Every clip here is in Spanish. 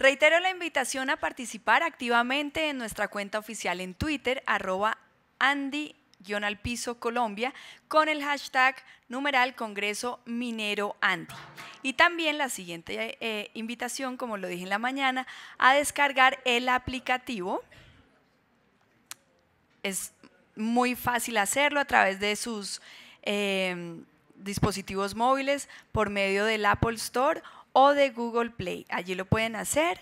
Reitero la invitación a participar activamente en nuestra cuenta oficial en Twitter, arroba Andy Colombia con el hashtag numeral Congreso Minero Andy. Y también la siguiente eh, invitación, como lo dije en la mañana, a descargar el aplicativo. Es muy fácil hacerlo a través de sus eh, dispositivos móviles por medio del Apple Store o de Google Play. Allí lo pueden hacer.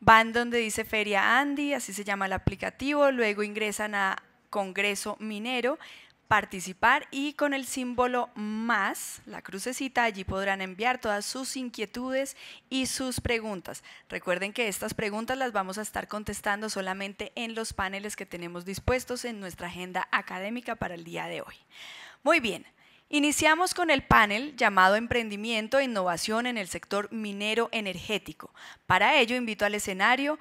Van donde dice Feria Andy, así se llama el aplicativo, luego ingresan a Congreso Minero, participar y con el símbolo más, la crucecita, allí podrán enviar todas sus inquietudes y sus preguntas. Recuerden que estas preguntas las vamos a estar contestando solamente en los paneles que tenemos dispuestos en nuestra agenda académica para el día de hoy. Muy bien, Iniciamos con el panel llamado Emprendimiento e Innovación en el sector minero energético. Para ello invito al escenario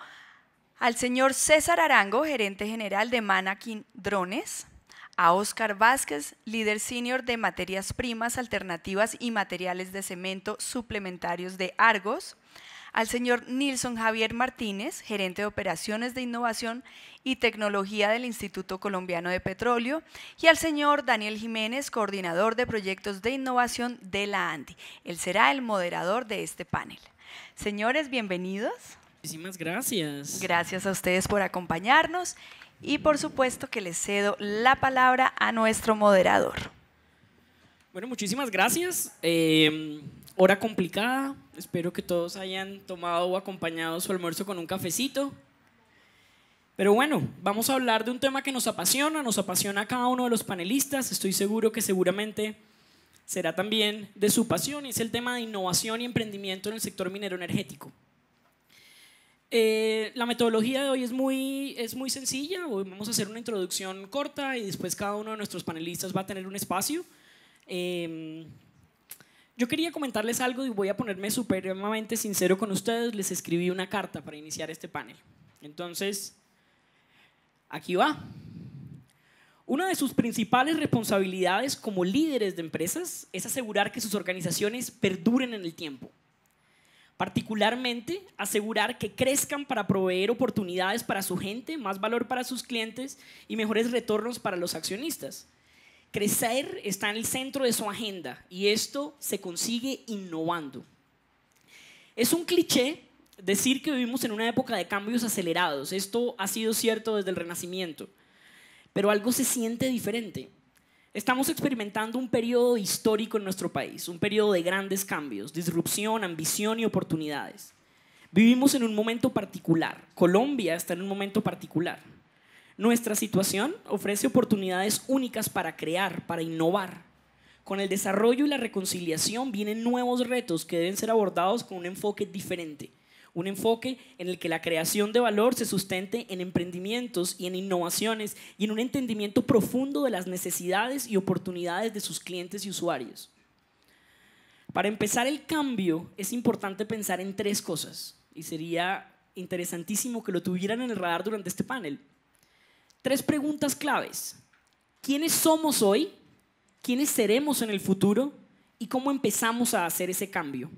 al señor César Arango, gerente general de Manakin Drones, a Óscar Vázquez, líder senior de materias primas alternativas y materiales de cemento suplementarios de Argos, al señor Nilson Javier Martínez, gerente de operaciones de innovación y tecnología del Instituto Colombiano de Petróleo, y al señor Daniel Jiménez, coordinador de proyectos de innovación de la ANDI. Él será el moderador de este panel. Señores, bienvenidos. Muchísimas gracias. Gracias a ustedes por acompañarnos y por supuesto que les cedo la palabra a nuestro moderador. Bueno, muchísimas gracias. Eh, hora complicada. Espero que todos hayan tomado o acompañado su almuerzo con un cafecito. Pero bueno, vamos a hablar de un tema que nos apasiona, nos apasiona a cada uno de los panelistas. Estoy seguro que seguramente será también de su pasión y es el tema de innovación y emprendimiento en el sector minero energético. Eh, la metodología de hoy es muy, es muy sencilla. Hoy vamos a hacer una introducción corta y después cada uno de nuestros panelistas va a tener un espacio. Eh, yo quería comentarles algo y voy a ponerme supremamente sincero con ustedes. Les escribí una carta para iniciar este panel. Entonces, aquí va. Una de sus principales responsabilidades como líderes de empresas es asegurar que sus organizaciones perduren en el tiempo. Particularmente, asegurar que crezcan para proveer oportunidades para su gente, más valor para sus clientes y mejores retornos para los accionistas. Crecer está en el centro de su agenda y esto se consigue innovando. Es un cliché decir que vivimos en una época de cambios acelerados. Esto ha sido cierto desde el Renacimiento. Pero algo se siente diferente. Estamos experimentando un periodo histórico en nuestro país, un periodo de grandes cambios, disrupción, ambición y oportunidades. Vivimos en un momento particular. Colombia está en un momento particular. Nuestra situación ofrece oportunidades únicas para crear, para innovar. Con el desarrollo y la reconciliación vienen nuevos retos que deben ser abordados con un enfoque diferente. Un enfoque en el que la creación de valor se sustente en emprendimientos y en innovaciones y en un entendimiento profundo de las necesidades y oportunidades de sus clientes y usuarios. Para empezar el cambio es importante pensar en tres cosas y sería interesantísimo que lo tuvieran en el radar durante este panel. Tres preguntas claves. ¿Quiénes somos hoy? ¿Quiénes seremos en el futuro? ¿Y cómo empezamos a hacer ese cambio?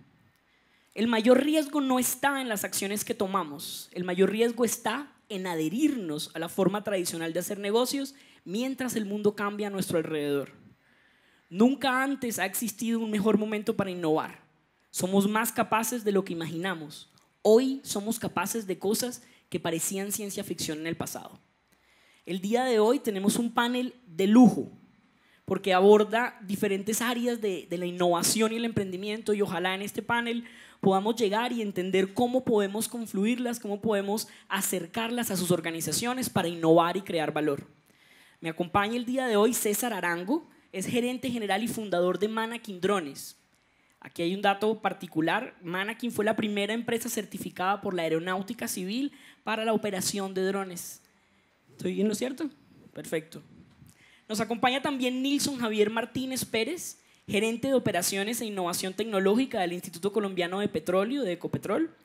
El mayor riesgo no está en las acciones que tomamos, el mayor riesgo está en adherirnos a la forma tradicional de hacer negocios mientras el mundo cambia a nuestro alrededor. Nunca antes ha existido un mejor momento para innovar. Somos más capaces de lo que imaginamos. Hoy somos capaces de cosas que parecían ciencia ficción en el pasado. El día de hoy tenemos un panel de lujo porque aborda diferentes áreas de, la innovación y el emprendimiento y ojalá en este panel podamos llegar y entender cómo podemos confluirlas, cómo podemos acercarlas a sus organizaciones para innovar y crear valor. Me acompaña el día de hoy César Arango, es gerente general y fundador de Manakin Drones. Aquí hay un dato particular, Manakin fue la primera empresa certificada por la Aeronáutica Civil para la operación de drones. ¿Estoy no lo cierto? Perfecto. Nos acompaña también Nilson Javier Martínez Pérez, gerente de operaciones e innovación tecnológica del Instituto Colombiano de Petróleo, de Ecopetrol,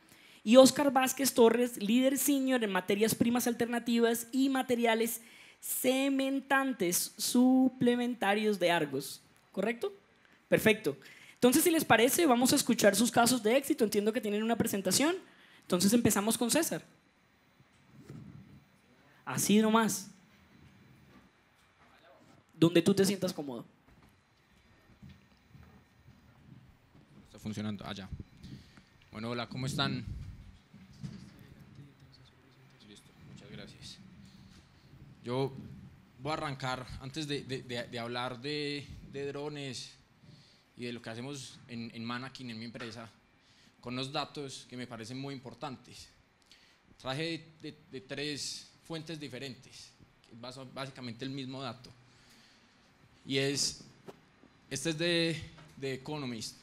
y Óscar Vázquez Torres, líder senior en materias primas alternativas y materiales cementantes suplementarios de Argos. ¿Correcto? Perfecto. Entonces, si les parece, vamos a escuchar sus casos de éxito. Entiendo que tienen una presentación. Entonces empezamos con César. Así nomás. Donde tú te sientas cómodo. Está funcionando. Allá. Ah, bueno, hola, ¿cómo están? Listo, muchas gracias. Yo voy a arrancar antes de, hablar de, drones y de lo que hacemos en, en en mi empresa, con los datos que me parecen muy importantes. Traje de tres fuentes diferentes, básicamente el mismo dato. Y es, este es de, de Economist,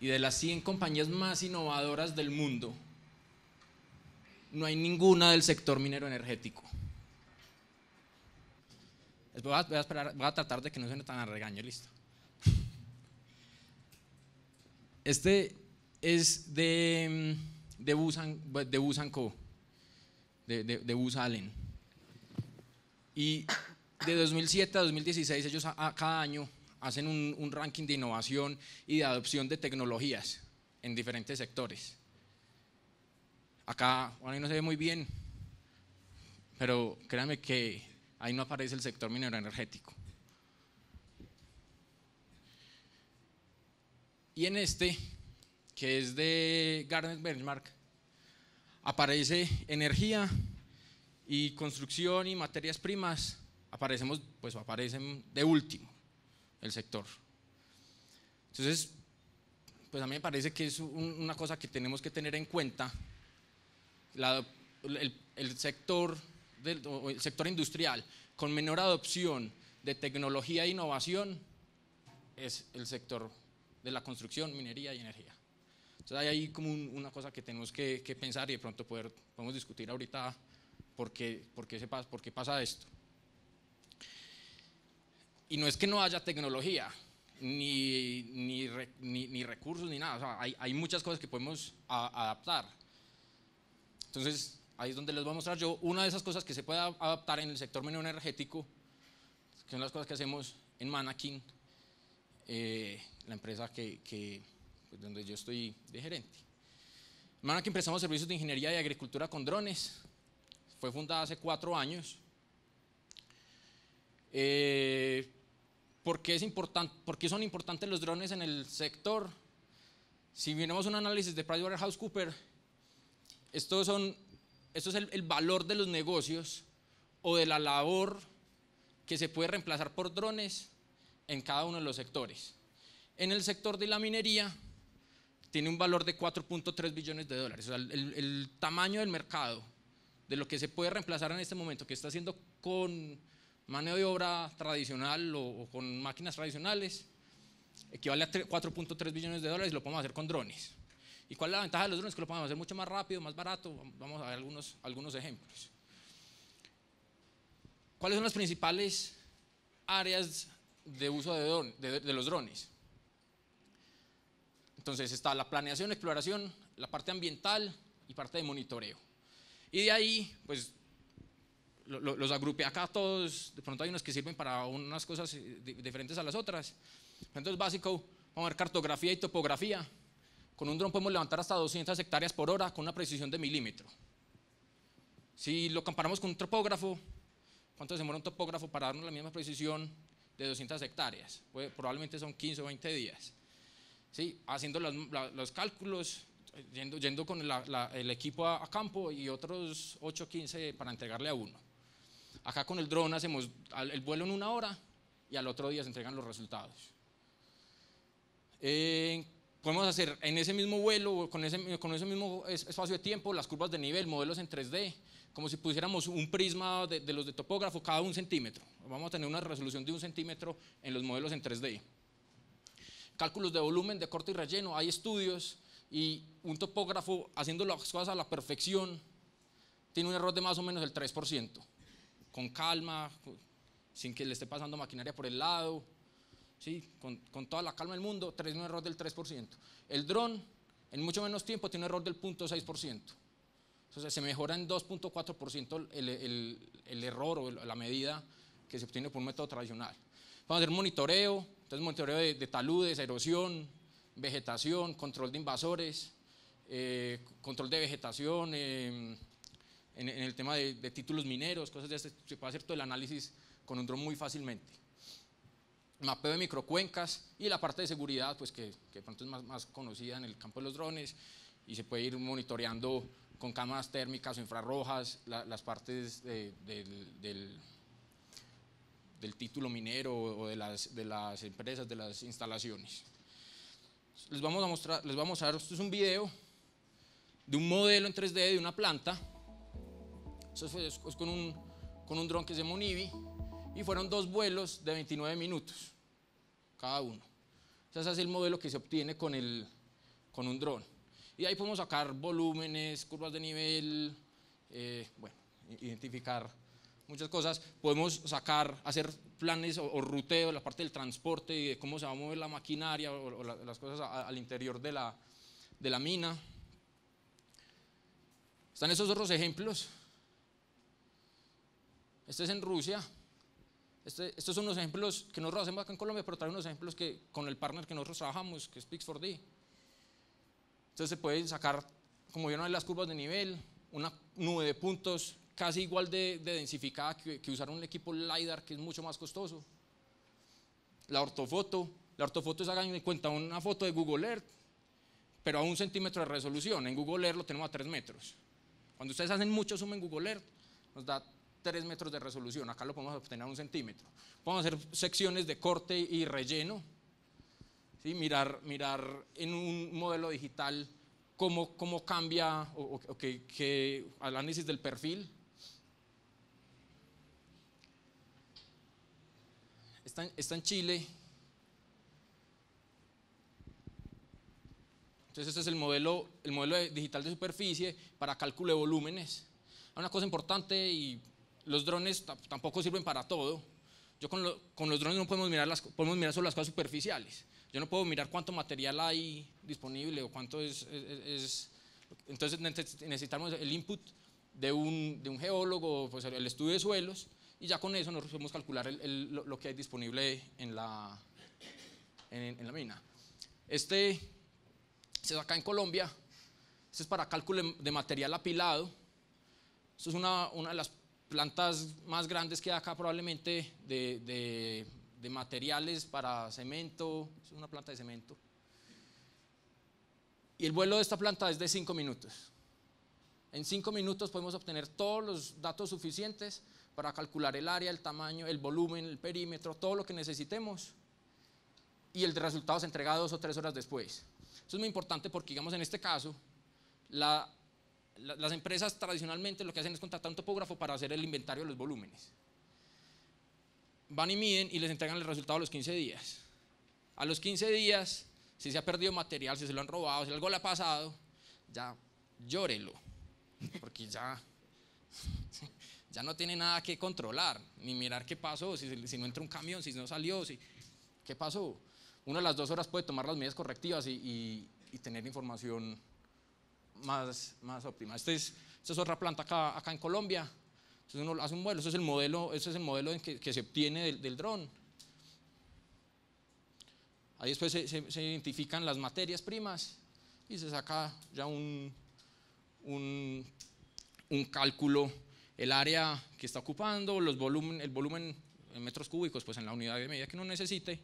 y de las 100 compañías más innovadoras del mundo, no hay ninguna del sector minero energético. Voy a, tratar de que no suene tan a regaño, listo. Este es de, de, Busan, de Busanco de, de, Allen. Y de 2007 a 2016 ellos cada año hacen un, un ranking de innovación y de adopción de tecnologías en diferentes sectores. Acá, bueno, ahí no se ve muy bien, pero créanme que ahí no aparece el sector minero energético. Y en este, que es de Garnet Benchmark, aparece energía y construcción y materias primas, aparecemos, pues aparecen de último el sector. Entonces, pues a mí me parece que es una cosa que tenemos que tener en cuenta. el, sector del, el sector industrial con menor adopción de tecnología e innovación es el sector de la construcción, minería y energía. Entonces hay ahí como una cosa que tenemos que, pensar y de pronto poder, podemos discutir ahorita por qué, por qué, se pasa, por qué pasa esto. Y no es que no haya tecnología, ni, ni, ni, recursos, ni nada. O sea, hay, hay, muchas cosas que podemos adaptar. Entonces, ahí es donde les voy a mostrar yo una de esas cosas que se puede adaptar en el sector menor energético, que son las cosas que hacemos en Manakin, eh, la empresa que pues, donde yo estoy de gerente. Hermana que empezamos servicios de ingeniería y agricultura con drones. Fue fundada hace cuatro años. Eh, ¿por, qué es importante, ¿Por son importantes los drones en el sector? Si miramos un análisis de PricewaterhouseCoopers, esto, son, esto es el valor de los negocios o de la labor que se puede reemplazar por drones en cada uno de los sectores. En el sector de la minería, tiene un valor de 4.3 billones de dólares. O sea, el, tamaño del mercado de lo que se puede reemplazar en este momento, que está haciendo con mano de obra tradicional o, con máquinas tradicionales, equivale a 4.3 billones de dólares y lo podemos hacer con drones. ¿Y cuál es la ventaja de los drones? Que lo podemos hacer mucho más rápido, más barato. Vamos a ver algunos, algunos ejemplos. ¿Cuáles son las principales áreas de uso de los drones? Entonces está la planeación, exploración, la parte ambiental y parte de monitoreo. Y de ahí, pues los agrupe acá todos, de pronto hay unos que sirven para unas cosas eh, diferentes a las otras. Entonces básico, vamos a ver cartografía y topografía. Con un dron podemos levantar hasta 200 hectáreas por hora con una precisión de milímetro. Si lo comparamos con un topógrafo, ¿cuánto se demora un topógrafo para darnos la misma precisión de 200 hectáreas? probablemente son 15 o 20 días. ¿sí? haciendo los cálculos, yendo, con el equipo a, campo y otros 8 15 para entregarle a uno. Acá con el dron hacemos el vuelo en una hora y al otro día se entregan los resultados. Eh, podemos hacer en ese mismo vuelo, con ese, mismo espacio de tiempo, las curvas de nivel, modelos en 3D, como si pusiéramos un prisma de los de topógrafo cada un centímetro. Vamos a tener una resolución de un centímetro en los modelos en 3D cálculos de volumen, de corte y relleno, hay estudios y un topógrafo haciendo las cosas a la perfección tiene un error de más o menos el 3%, con calma, sin que le esté pasando maquinaria por el lado, ¿sí? con, toda la calma del mundo, tiene un error del 3%. El dron en mucho menos tiempo tiene un error del 0.6%. Entonces se mejora en 2.4% el, el error o la medida que se obtiene por un método tradicional. Vamos a hacer monitoreo, entonces, monitoreo de, taludes, erosión, vegetación, control de invasores, eh, control de vegetación, eh, en, el tema de, títulos mineros, cosas de este, se puede hacer todo el análisis con un dron muy fácilmente. Mapeo de microcuencas y la parte de seguridad, pues que, que pronto es más, más conocida en el campo de los drones y se puede ir monitoreando con cámaras térmicas o infrarrojas las partes del, del título minero o de las, de las empresas, de las instalaciones. Les vamos a mostrar, les vamos a dar, esto es un video de un modelo en 3D de una planta. Eso es con un, con un dron que se llama Monibi y fueron dos vuelos de 29 minutos cada uno. Ese es el modelo que se obtiene con, el, con un dron. Y ahí podemos sacar volúmenes, curvas de nivel, eh, bueno, identificar muchas cosas, podemos sacar, hacer planes o, ruteo, la parte del transporte y de cómo se va a mover la maquinaria o, las cosas al interior de la, de la mina. Están esos otros ejemplos. Este es en Rusia. Este, estos son unos ejemplos que nosotros hacemos acá en Colombia, pero trae unos ejemplos que con el partner que nosotros trabajamos, que es Pix4D. Entonces se pueden sacar, como no en las curvas de nivel, una nube de puntos casi igual de, densificada que, usar un equipo LiDAR que es mucho más costoso. La ortofoto, la ortofoto es hagan en cuenta una foto de Google Earth, pero a un centímetro de resolución. En Google Earth lo tenemos a tres metros. Cuando ustedes hacen mucho zoom en Google Earth, nos da tres metros de resolución. Acá lo podemos obtener a un centímetro. Podemos hacer secciones de corte y relleno. Mirar, mirar en un modelo digital cómo, cómo cambia o, análisis del perfil está en, Chile. Entonces este es el modelo, el modelo digital de superficie para cálculo de volúmenes. Una cosa importante y los drones tampoco sirven para todo. Yo con, los drones no podemos mirar, las, podemos mirar solo las cosas superficiales. Yo no puedo mirar cuánto material hay disponible o cuánto es... entonces necesitamos el input de un, geólogo, pues, el estudio de suelos, y ya con eso nos podemos calcular lo, que hay disponible en la, en, la mina. Este se acá en Colombia, este es para cálculo de material apilado, esto es una, una de las plantas más grandes que hay acá probablemente de, de, materiales para cemento, es una planta de cemento. Y el vuelo de esta planta es de cinco minutos. En cinco minutos podemos obtener todos los datos suficientes para calcular el área, el tamaño, el volumen, el perímetro, todo lo que necesitemos. Y el resultado se entrega dos o tres horas después. Eso es muy importante porque, digamos, en este caso, las empresas tradicionalmente lo que hacen es contratar un topógrafo para hacer el inventario de los volúmenes. Van y miden y les entregan el resultado a los 15 días. A los 15 días, si se ha perdido material, si se lo han robado, si algo le ha pasado, ya llórelo. Porque ya ya no tiene nada que controlar, ni mirar qué pasó, si, no entró un camión, si no salió, si, qué pasó. una de las dos horas puede tomar las medidas correctivas y, tener información más, más óptima. Este es, esta es otra planta acá, acá en Colombia. Entonces uno hace un vuelo ese es el modelo, ese es el modelo en que, se obtiene del, dron. Ahí después se, identifican las materias primas y se saca ya un, un, un cálculo el área que está ocupando, los volumen, el volumen en metros cúbicos, pues en la unidad de medida que uno necesite,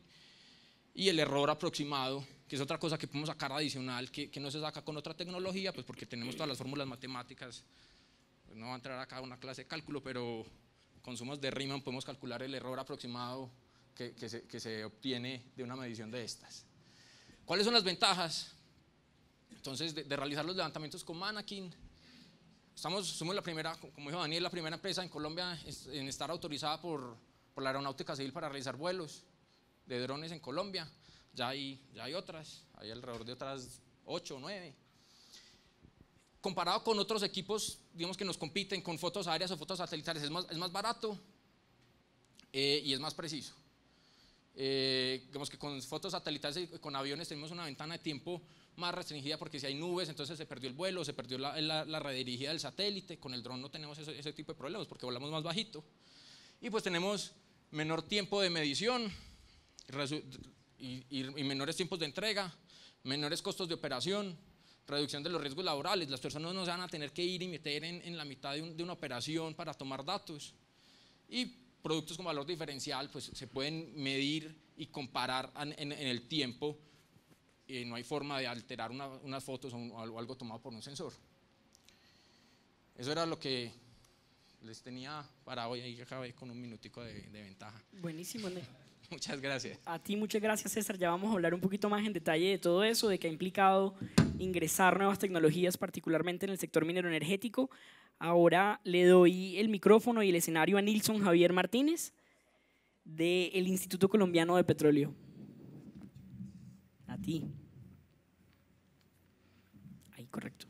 y el error aproximado, que es otra cosa que podemos sacar adicional, que, que no se saca con otra tecnología, pues porque tenemos todas las fórmulas matemáticas, pues, no va a entrar acá una clase de cálculo, pero con sumas de Riemann podemos calcular el error aproximado que, se, obtiene de una medición de estas. ¿Cuáles son las ventajas? Entonces, de, realizar los levantamientos con Mannequin, somos la primera, como dijo Daniel, la primera empresa en Colombia en estar autorizada por, por la Aeronáutica Civil para realizar vuelos de drones en Colombia. Ya hay, ya hay otras, hay alrededor de otras 8 o 9. Comparado con otros equipos, digamos que nos compiten con fotos aéreas o fotos satelitales, es más, es más barato eh, y es más preciso. Eh, digamos que con fotos satelitales y con aviones tenemos una ventana de tiempo más restringida porque si hay nubes, entonces se perdió el vuelo, se perdió la, la, redirigida del satélite. Con el dron no tenemos ese, ese tipo de problemas porque volamos más bajito. Y pues tenemos menor tiempo de medición y, menores tiempos de entrega, menores costos de operación, reducción de los riesgos laborales. Las personas no se van a tener que ir y meter en, en la mitad de, de, una operación para tomar datos. Y productos con valor diferencial pues, se pueden medir y comparar en el tiempo y eh, no hay forma de alterar unas fotos o, algo tomado por un sensor. Eso era lo que les tenía para hoy, ahí acabé con un minutico de, ventaja. Buenísimo, Muchas gracias. A ti muchas gracias, César. Ya vamos a hablar un poquito más en detalle de todo eso, de qué ha implicado ingresar nuevas tecnologías, particularmente en el sector minero energético. Ahora le doy el micrófono y el escenario a Nilson Javier Martínez del Instituto Colombiano de Petróleo ti. Ahí, correcto.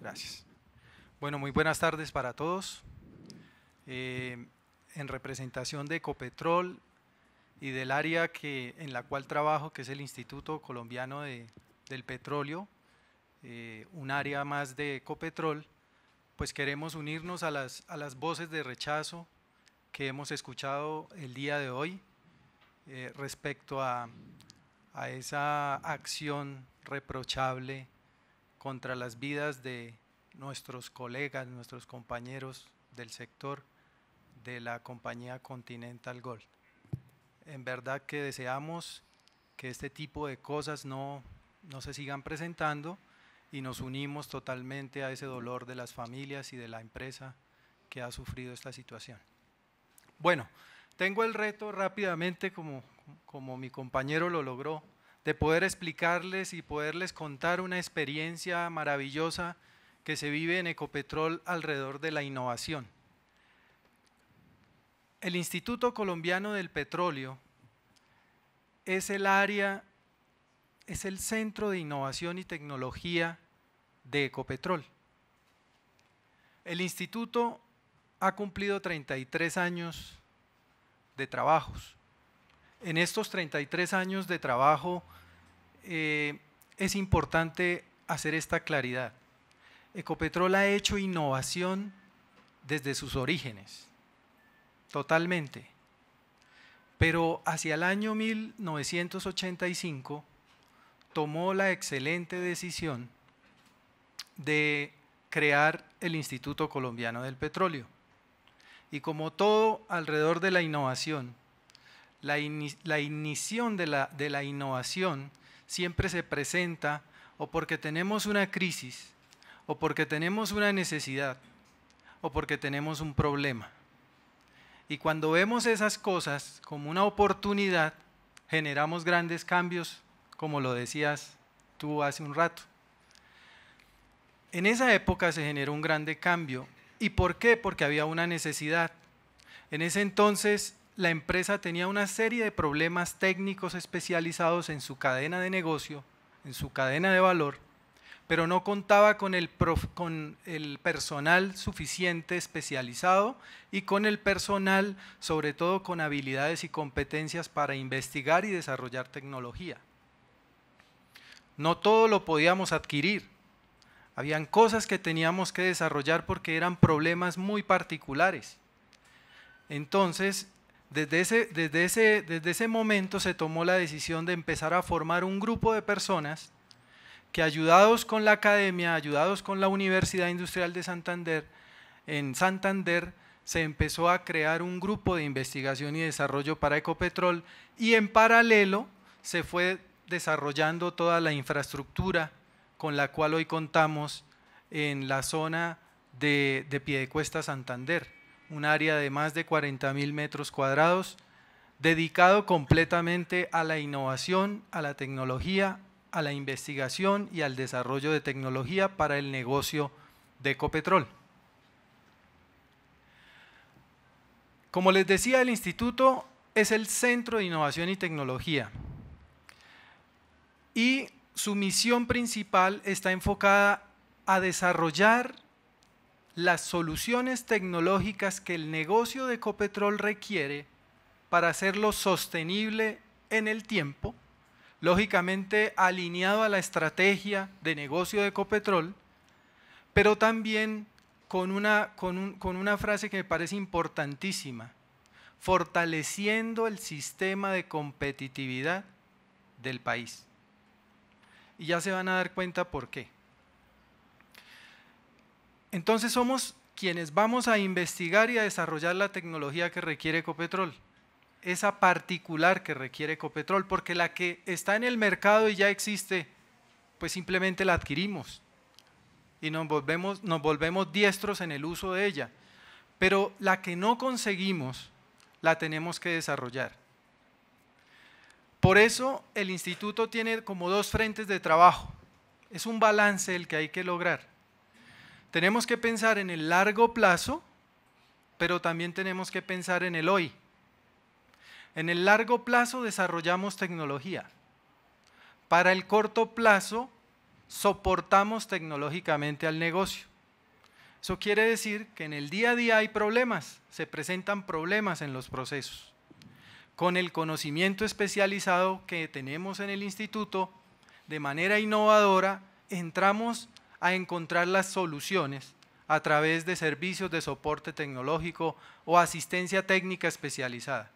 Gracias. Bueno, muy buenas tardes para todos. Eh, en representación de Ecopetrol, y del área que, en la cual trabajo, que es el Instituto Colombiano del Petróleo, eh, un área más de Ecopetrol, pues queremos unirnos a las, a las voces de rechazo que hemos escuchado el día de hoy eh, respecto a, a esa acción reprochable contra las vidas de nuestros colegas, nuestros compañeros del sector de la compañía Continental Gold en verdad que deseamos que este tipo de cosas no, se sigan presentando y nos unimos totalmente a ese dolor de las familias y de la empresa que ha sufrido esta situación. Bueno, tengo el reto rápidamente, como, como mi compañero lo logró, de poder explicarles y poderles contar una experiencia maravillosa que se vive en Ecopetrol alrededor de la innovación. El Instituto Colombiano del Petróleo es el área, es el centro de innovación y tecnología de Ecopetrol. El instituto ha cumplido 33 años de trabajos. En estos 33 años de trabajo eh, es importante hacer esta claridad. Ecopetrol ha hecho innovación desde sus orígenes totalmente. Pero hacia el año 1985 tomó la excelente decisión de crear el Instituto Colombiano del Petróleo. Y como todo alrededor de la innovación, la, inición de la innovación siempre se presenta o porque tenemos una crisis, o porque tenemos una necesidad, o porque tenemos un problema. Y cuando vemos esas cosas como una oportunidad, generamos grandes cambios, como lo decías tú hace un rato. En esa época se generó un grande cambio. ¿Y por qué? Porque había una necesidad. En ese entonces la empresa tenía una serie de problemas técnicos especializados en su cadena de negocio, en su cadena de valor, pero no contaba con el, con el personal suficiente especializado y con el personal, sobre todo con habilidades y competencias para investigar y desarrollar tecnología. No todo lo podíamos adquirir. Habían cosas que teníamos que desarrollar porque eran problemas muy particulares. Entonces, desde desde desde ese momento se tomó la decisión de empezar a formar un grupo de personas que ayudados con la academia, ayudados con la Universidad Industrial de Santander, en Santander se empezó a crear un grupo de investigación y desarrollo para Ecopetrol y en paralelo se fue desarrollando toda la infraestructura con la cual hoy contamos en la zona de, Piedecuesta Santander, un área de más de 40.000 metros cuadrados, dedicado completamente a la innovación, a la tecnología, a la investigación y al desarrollo de tecnología para el negocio de Ecopetrol. Como les decía, el instituto es el centro de innovación y tecnología y su misión principal está enfocada a desarrollar las soluciones tecnológicas que el negocio de Ecopetrol requiere para hacerlo sostenible en el tiempo lógicamente alineado a la estrategia de negocio de Ecopetrol, pero también con una, con, una frase que me parece importantísima, fortaleciendo el sistema de competitividad del país. Y ya se van a dar cuenta por qué. Entonces somos quienes vamos a investigar y a desarrollar la tecnología que requiere Ecopetrol esa particular que requiere Ecopetrol, porque la que está en el mercado y ya existe, pues simplemente la adquirimos y nos volvemos, nos volvemos diestros en el uso de ella. Pero la que no conseguimos, la tenemos que desarrollar. Por eso el instituto tiene como dos frentes de trabajo. Es un balance el que hay que lograr. Tenemos que pensar en el largo plazo, pero también tenemos que pensar en el hoy. En el largo plazo desarrollamos tecnología. Para el corto plazo soportamos tecnológicamente al negocio. Eso quiere decir que en el día a día hay problemas, se presentan problemas en los procesos. Con el conocimiento especializado que tenemos en el instituto, de manera innovadora, entramos a encontrar las soluciones a través de servicios de soporte tecnológico o asistencia técnica especializada.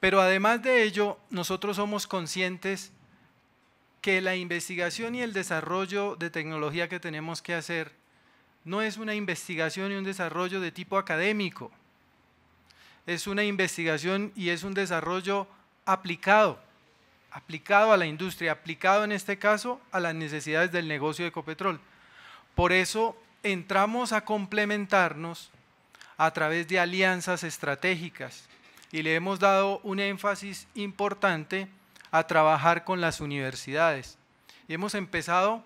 Pero además de ello, nosotros somos conscientes que la investigación y el desarrollo de tecnología que tenemos que hacer no es una investigación y un desarrollo de tipo académico, es una investigación y es un desarrollo aplicado, aplicado a la industria, aplicado en este caso a las necesidades del negocio de Ecopetrol. Por eso entramos a complementarnos a través de alianzas estratégicas y le hemos dado un énfasis importante a trabajar con las universidades. Y hemos empezado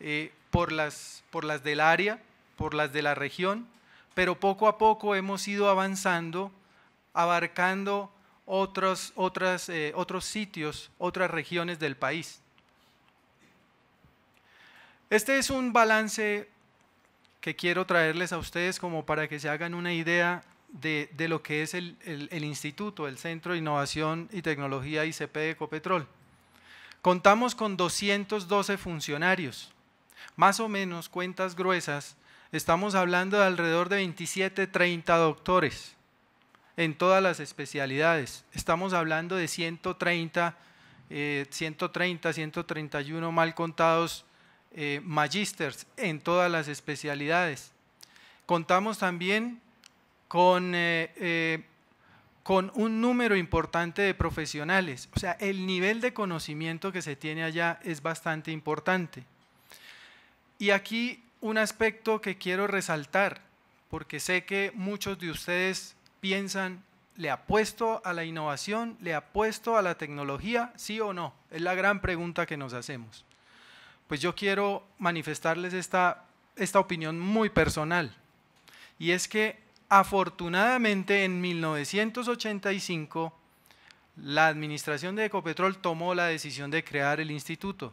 eh, por, las, por las del área, por las de la región, pero poco a poco hemos ido avanzando, abarcando otros, eh, otros sitios, otras regiones del país. Este es un balance que quiero traerles a ustedes como para que se hagan una idea de, lo que es el, Instituto, el Centro de Innovación y Tecnología ICP de Ecopetrol. Contamos con 212 funcionarios, más o menos cuentas gruesas, estamos hablando de alrededor de 27, 30 doctores en todas las especialidades. Estamos hablando de 130, 130, 131 mal contados eh, en todas las especialidades. Contamos también con, eh, eh, con un número importante de profesionales. O sea, el nivel de conocimiento que se tiene allá es bastante importante. Y aquí un aspecto que quiero resaltar, porque sé que muchos de ustedes piensan, ¿le apuesto a la innovación? ¿Le apuesto a la tecnología? ¿Sí o no? Es la gran pregunta que nos hacemos. Pues yo quiero manifestarles esta, esta opinión muy personal. Y es que Afortunadamente, en 1985, la administración de Ecopetrol tomó la decisión de crear el instituto.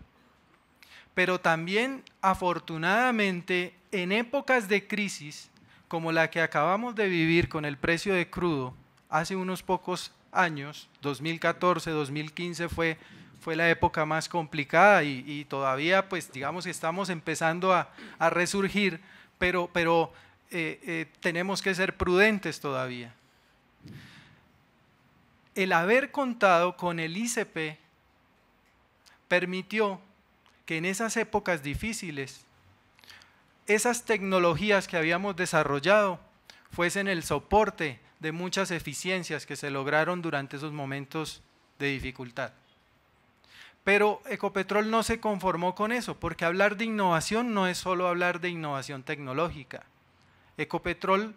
Pero también, afortunadamente, en épocas de crisis, como la que acabamos de vivir con el precio de crudo hace unos pocos años, 2014, 2015 fue, fue la época más complicada y, todavía, pues digamos que estamos empezando a, a resurgir, pero, pero eh, eh, tenemos que ser prudentes todavía. El haber contado con el ICP permitió que en esas épocas difíciles, esas tecnologías que habíamos desarrollado fuesen el soporte de muchas eficiencias que se lograron durante esos momentos de dificultad. Pero Ecopetrol no se conformó con eso, porque hablar de innovación no es solo hablar de innovación tecnológica. Ecopetrol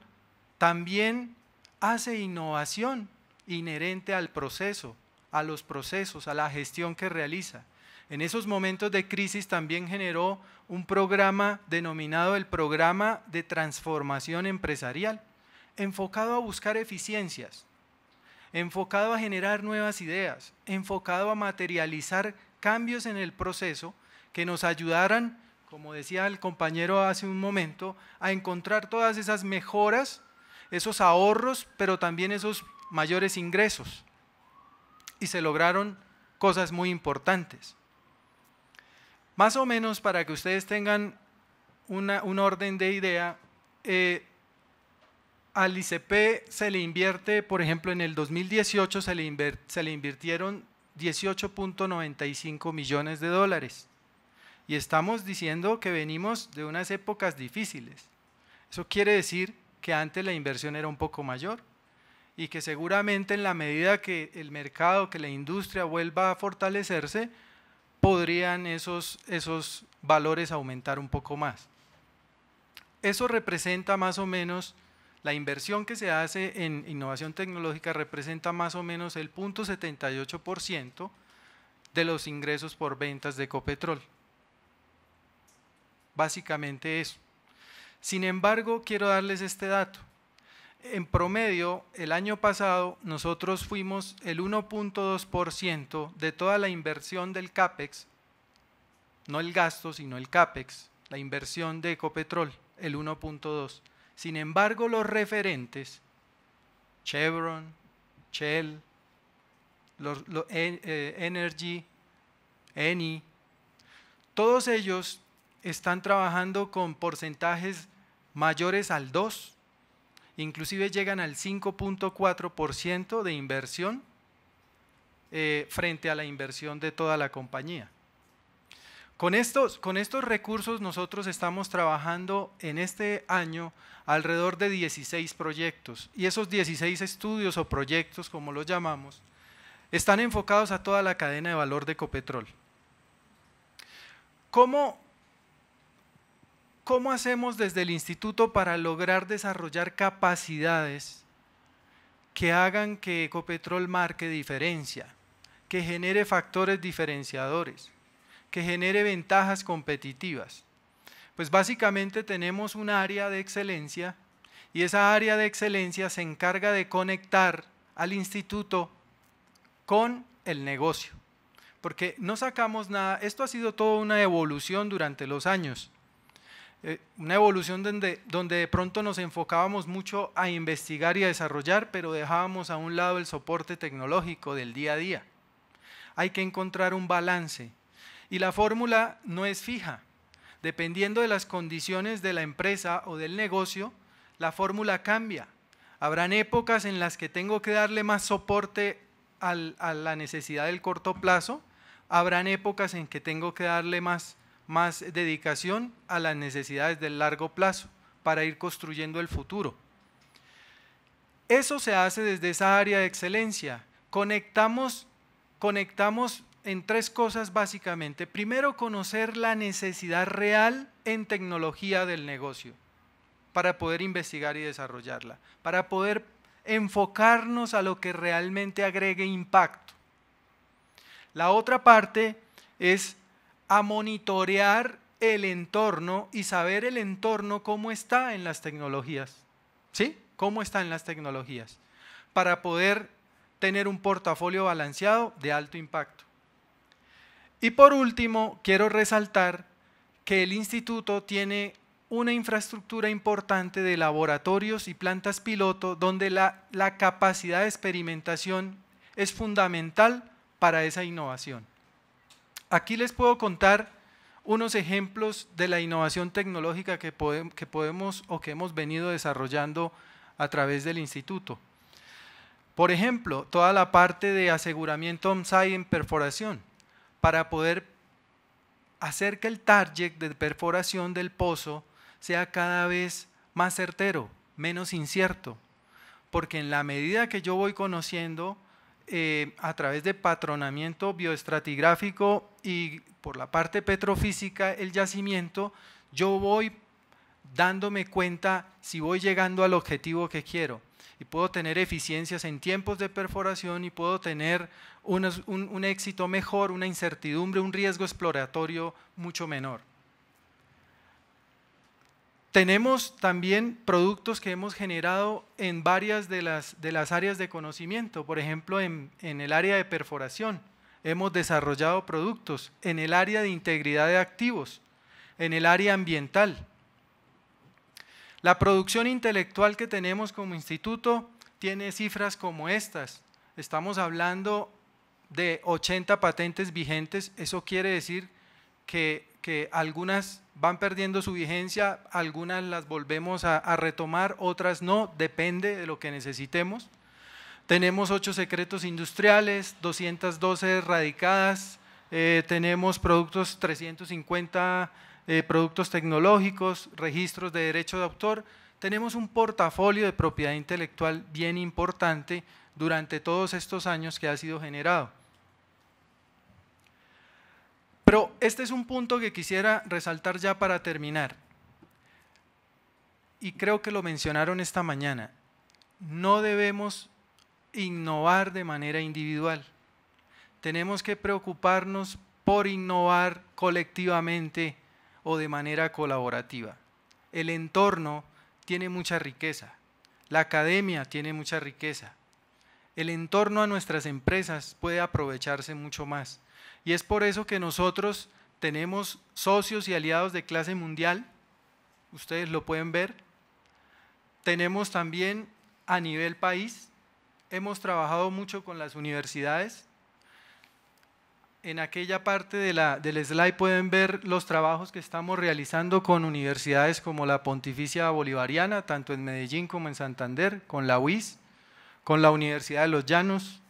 también hace innovación inherente al proceso, a los procesos, a la gestión que realiza. En esos momentos de crisis también generó un programa denominado el Programa de Transformación Empresarial, enfocado a buscar eficiencias, enfocado a generar nuevas ideas, enfocado a materializar cambios en el proceso que nos ayudaran como decía el compañero hace un momento, a encontrar todas esas mejoras, esos ahorros, pero también esos mayores ingresos. Y se lograron cosas muy importantes. Más o menos para que ustedes tengan un orden de idea, eh, al ICP se le invierte, por ejemplo, en el 2018 se le, se le invirtieron 18.95 millones de dólares. Y estamos diciendo que venimos de unas épocas difíciles. Eso quiere decir que antes la inversión era un poco mayor y que seguramente en la medida que el mercado, que la industria vuelva a fortalecerse, podrían esos, esos valores aumentar un poco más. Eso representa más o menos, la inversión que se hace en innovación tecnológica representa más o menos el 0.78% de los ingresos por ventas de Ecopetrol. Básicamente eso. Sin embargo, quiero darles este dato. En promedio, el año pasado nosotros fuimos el 1.2% de toda la inversión del CAPEX, no el gasto, sino el CAPEX, la inversión de Ecopetrol, el 1.2%. Sin embargo, los referentes, Chevron, Shell, e, eh, Energy, Eni, todos ellos están trabajando con porcentajes mayores al 2, inclusive llegan al 5.4% de inversión eh, frente a la inversión de toda la compañía. Con estos, con estos recursos nosotros estamos trabajando en este año alrededor de 16 proyectos y esos 16 estudios o proyectos, como los llamamos, están enfocados a toda la cadena de valor de Copetrol. ¿Cómo ¿Cómo hacemos desde el instituto para lograr desarrollar capacidades que hagan que Ecopetrol marque diferencia, que genere factores diferenciadores, que genere ventajas competitivas? Pues básicamente tenemos un área de excelencia y esa área de excelencia se encarga de conectar al instituto con el negocio. Porque no sacamos nada, esto ha sido toda una evolución durante los años. Eh, una evolución donde, donde de pronto nos enfocábamos mucho a investigar y a desarrollar, pero dejábamos a un lado el soporte tecnológico del día a día. Hay que encontrar un balance y la fórmula no es fija. Dependiendo de las condiciones de la empresa o del negocio, la fórmula cambia. Habrán épocas en las que tengo que darle más soporte a la necesidad del corto plazo, habrán épocas en que tengo que darle más más dedicación a las necesidades del largo plazo para ir construyendo el futuro. Eso se hace desde esa área de excelencia. Conectamos, conectamos en tres cosas básicamente. Primero, conocer la necesidad real en tecnología del negocio para poder investigar y desarrollarla, para poder enfocarnos a lo que realmente agregue impacto. La otra parte es a monitorear el entorno y saber el entorno cómo está en las tecnologías. ¿Sí? ¿Cómo en las tecnologías? Para poder tener un portafolio balanceado de alto impacto. Y por último, quiero resaltar que el instituto tiene una infraestructura importante de laboratorios y plantas piloto donde la, la capacidad de experimentación es fundamental para esa innovación. Aquí les puedo contar unos ejemplos de la innovación tecnológica que, podemos, o que hemos venido desarrollando a través del instituto. Por ejemplo, toda la parte de aseguramiento on en perforación, para poder hacer que el target de perforación del pozo sea cada vez más certero, menos incierto, porque en la medida que yo voy conociendo eh, a través de patronamiento bioestratigráfico y por la parte petrofísica, el yacimiento, yo voy dándome cuenta si voy llegando al objetivo que quiero. Y puedo tener eficiencias en tiempos de perforación y puedo tener un éxito mejor, una incertidumbre, un riesgo exploratorio mucho menor. Tenemos también productos que hemos generado en varias de las, de las áreas de conocimiento, por ejemplo, en, en el área de perforación. Hemos desarrollado productos en el área de integridad de activos, en el área ambiental. La producción intelectual que tenemos como instituto tiene cifras como estas. Estamos hablando de 80 patentes vigentes, eso quiere decir que que algunas van perdiendo su vigencia, algunas las volvemos a, retomar, otras no, depende de lo que necesitemos. Tenemos ocho secretos industriales, 212 radicadas, eh, tenemos productos 350 eh, productos tecnológicos, registros de derecho de autor. Tenemos un portafolio de propiedad intelectual bien importante durante todos estos años que ha sido generado. Pero este es un punto que quisiera resaltar ya para terminar. Y creo que lo mencionaron esta mañana. No debemos innovar de manera individual. Tenemos que preocuparnos por innovar colectivamente o de manera colaborativa. El entorno tiene mucha riqueza, la academia tiene mucha riqueza, el entorno a nuestras empresas puede aprovecharse mucho más. Y es por eso que nosotros tenemos socios y aliados de clase mundial, ustedes lo pueden ver. Tenemos también a nivel país, hemos trabajado mucho con las universidades. En aquella parte de la, del slide pueden ver los trabajos que estamos realizando con universidades como la Pontificia Bolivariana, tanto en Medellín como en Santander, con la UIS, con la Universidad de los Llanos,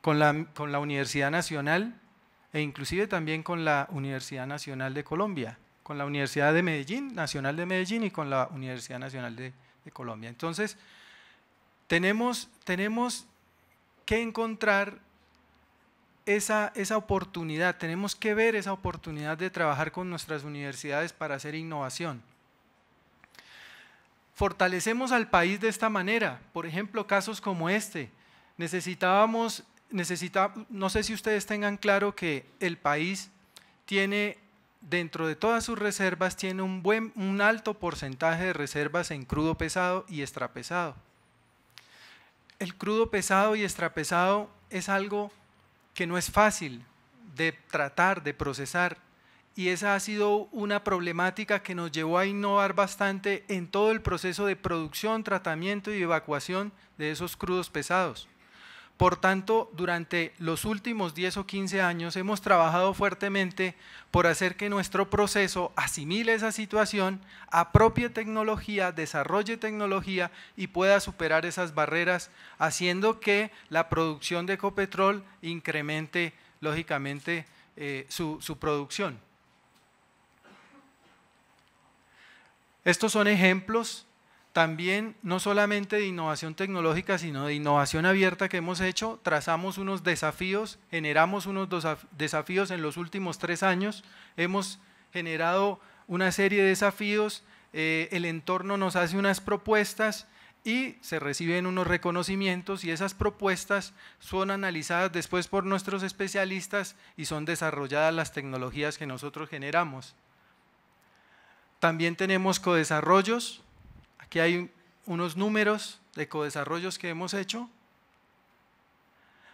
con la Universidad Nacional e inclusive también con la Universidad Nacional de Colombia, con la Universidad de Medellín, Nacional de Medellín y con la Universidad Nacional de, Colombia. Entonces, tenemos, tenemos que encontrar esa, esa, oportunidad, tenemos que ver esa oportunidad de trabajar con nuestras universidades para hacer innovación. Fortalecemos al país de esta manera, por ejemplo, casos como este. Necesitábamos necesita, no sé si ustedes tengan claro que el país tiene, dentro de todas sus reservas, tiene un, buen, un alto porcentaje de reservas en crudo pesado y extrapesado. El crudo pesado y extrapesado es algo que no es fácil de tratar, de procesar, y esa ha sido una problemática que nos llevó a innovar bastante en todo el proceso de producción, tratamiento y evacuación de esos crudos pesados. Por tanto, durante los últimos 10 o 15 años hemos trabajado fuertemente por hacer que nuestro proceso asimile esa situación, apropie tecnología, desarrolle tecnología y pueda superar esas barreras, haciendo que la producción de Ecopetrol incremente, lógicamente, eh, su producción. Estos son ejemplos también no solamente de innovación tecnológica, sino de innovación abierta que hemos hecho, trazamos unos desafíos, generamos unos desafíos en los últimos tres años, hemos generado una serie de desafíos, eh, el entorno nos hace unas propuestas y se reciben unos reconocimientos y esas propuestas son analizadas después por nuestros especialistas y son desarrolladas las tecnologías que nosotros generamos. También tenemos codesarrollos, que hay unos números de codesarrollos que hemos hecho.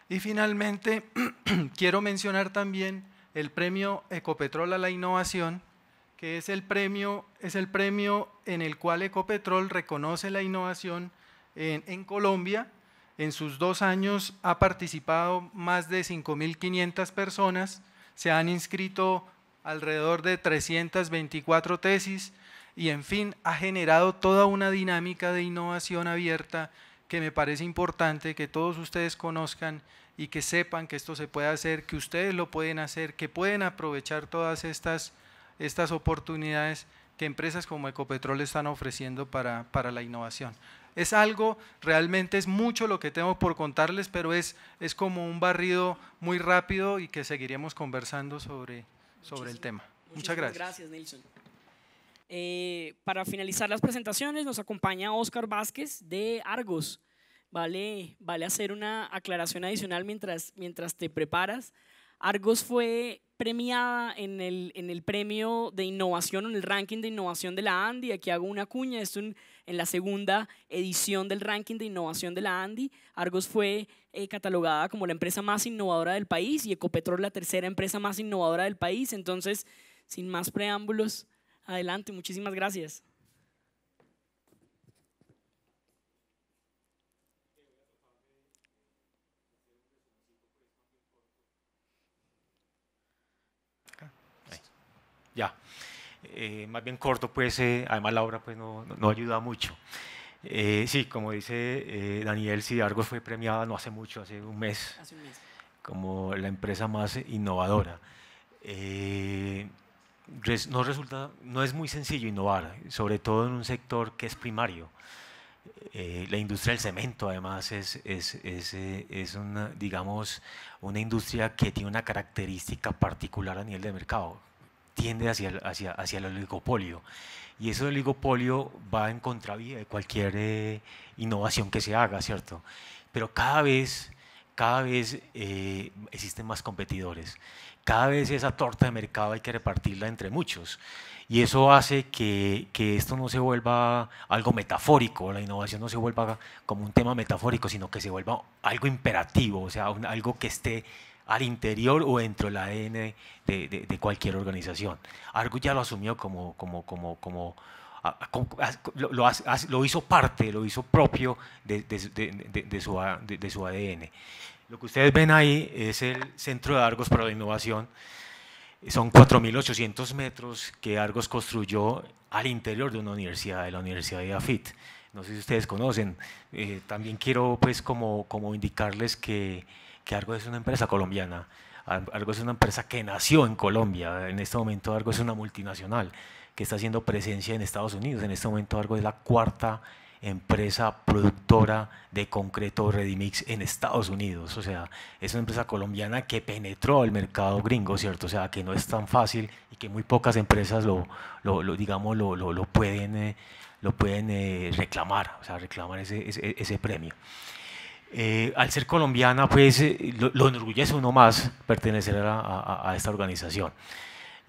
Y finalmente, quiero mencionar también el premio Ecopetrol a la innovación, que es el premio, es el premio en el cual Ecopetrol reconoce la innovación en, en Colombia. En sus dos años ha participado más de 5.500 personas, se han inscrito alrededor de 324 tesis, y en fin, ha generado toda una dinámica de innovación abierta que me parece importante que todos ustedes conozcan y que sepan que esto se puede hacer, que ustedes lo pueden hacer, que pueden aprovechar todas estas, estas oportunidades que empresas como Ecopetrol están ofreciendo para, para la innovación. Es algo, realmente es mucho lo que tengo por contarles, pero es, es como un barrido muy rápido y que seguiremos conversando sobre, sobre el tema. Muchas gracias. Gracias, Nelson. Eh, para finalizar las presentaciones nos acompaña Oscar Vázquez de Argos. Vale, vale hacer una aclaración adicional mientras, mientras te preparas. Argos fue premiada en el, en el premio de innovación, en el ranking de innovación de la ANDI. Aquí hago una cuña, es en la segunda edición del ranking de innovación de la ANDI. Argos fue eh, catalogada como la empresa más innovadora del país y Ecopetrol la tercera empresa más innovadora del país. Entonces, sin más preámbulos, Adelante, muchísimas gracias. Ya, eh, más bien corto, pues eh, además la obra pues, no, ayuda mucho. Eh, sí, como dice Daniel, Sidargo fue premiada no hace mucho, hace un mes, hace un mes. como la empresa más innovadora. Eh, no, resulta, no es muy sencillo innovar, sobre todo en un sector que es primario. Eh, la industria del cemento, además, es, eh, es, una, digamos, una industria que tiene una característica particular a nivel de mercado, tiende hacia, hacia, hacia el oligopolio. Y ese del oligopolio va en contravía de cualquier eh, innovación que se haga, ¿cierto? Pero cada vez cada vez eh, existen más competidores, cada vez esa torta de mercado hay que repartirla entre muchos. Y eso hace que, que, esto no se vuelva algo metafórico, la innovación no se vuelva como un tema metafórico, sino que se vuelva algo imperativo, o sea, algo que esté al interior o dentro del ADN de, de, de cualquier organización. Algo ya lo asumió como, como, como, como lo, lo, hizo parte, lo hizo propio de, de, su, ADN. Lo que ustedes ven ahí es el Centro de Argos para la Innovación. Son 4.800 metros que Argos construyó al interior de una universidad, de la Universidad de AFIT. No sé si ustedes conocen. Eh, también quiero pues como, como indicarles que, que Argos es una empresa colombiana. Argos es una empresa que nació en Colombia. En este momento Argos es una multinacional que está haciendo presencia en Estados Unidos. En este momento algo es la cuarta empresa productora de concreto Redimix en Estados Unidos. O sea, es una empresa colombiana que penetró al mercado gringo, ¿cierto? O sea, que no es tan fácil y que muy pocas empresas lo, lo, digamos, lo, pueden, lo pueden eh, eh, reclamar, o sea, reclamar ese, ese, premio. Eh, al ser colombiana, pues lo, enorgullece uno más pertenecer a, a esta organización.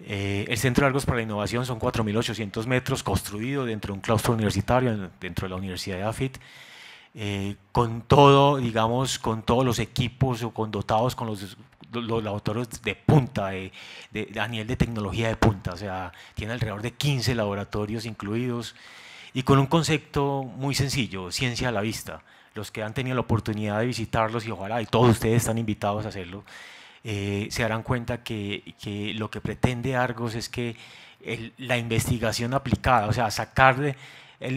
Eh, el Centro de Argos para la Innovación son 4.800 metros construidos dentro de un claustro universitario, dentro de la Universidad de AFIT, eh, con todo, digamos, con todos los equipos o con dotados con los, laboratorios de punta, a nivel de tecnología de punta, o sea, tiene alrededor de 15 laboratorios incluidos y con un concepto muy sencillo, ciencia a la vista. Los que han tenido la oportunidad de visitarlos y ojalá, y todos ustedes están invitados a hacerlo, eh, se darán cuenta que, lo que pretende Argos es que la investigación aplicada, o sea, sacarle el,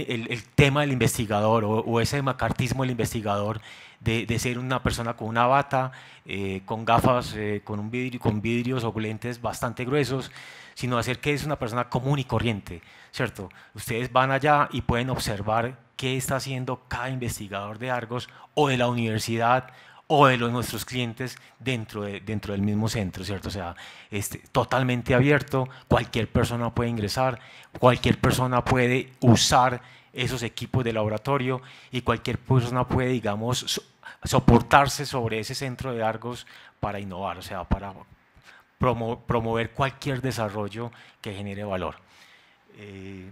tema del investigador o, ese macartismo del investigador de, ser una persona con una bata, eh, con gafas, eh, con, con vidrios o bastante gruesos, sino hacer que es una persona común y corriente, ¿cierto? Ustedes van allá y pueden observar qué está haciendo cada investigador de Argos o de la universidad o de los, nuestros clientes dentro, dentro del mismo centro, ¿cierto? O sea, este, totalmente abierto, cualquier persona puede ingresar, cualquier persona puede usar esos equipos de laboratorio y cualquier persona puede, digamos, soportarse sobre ese centro de Argos para innovar, o sea, para promover cualquier desarrollo que genere valor. Eh,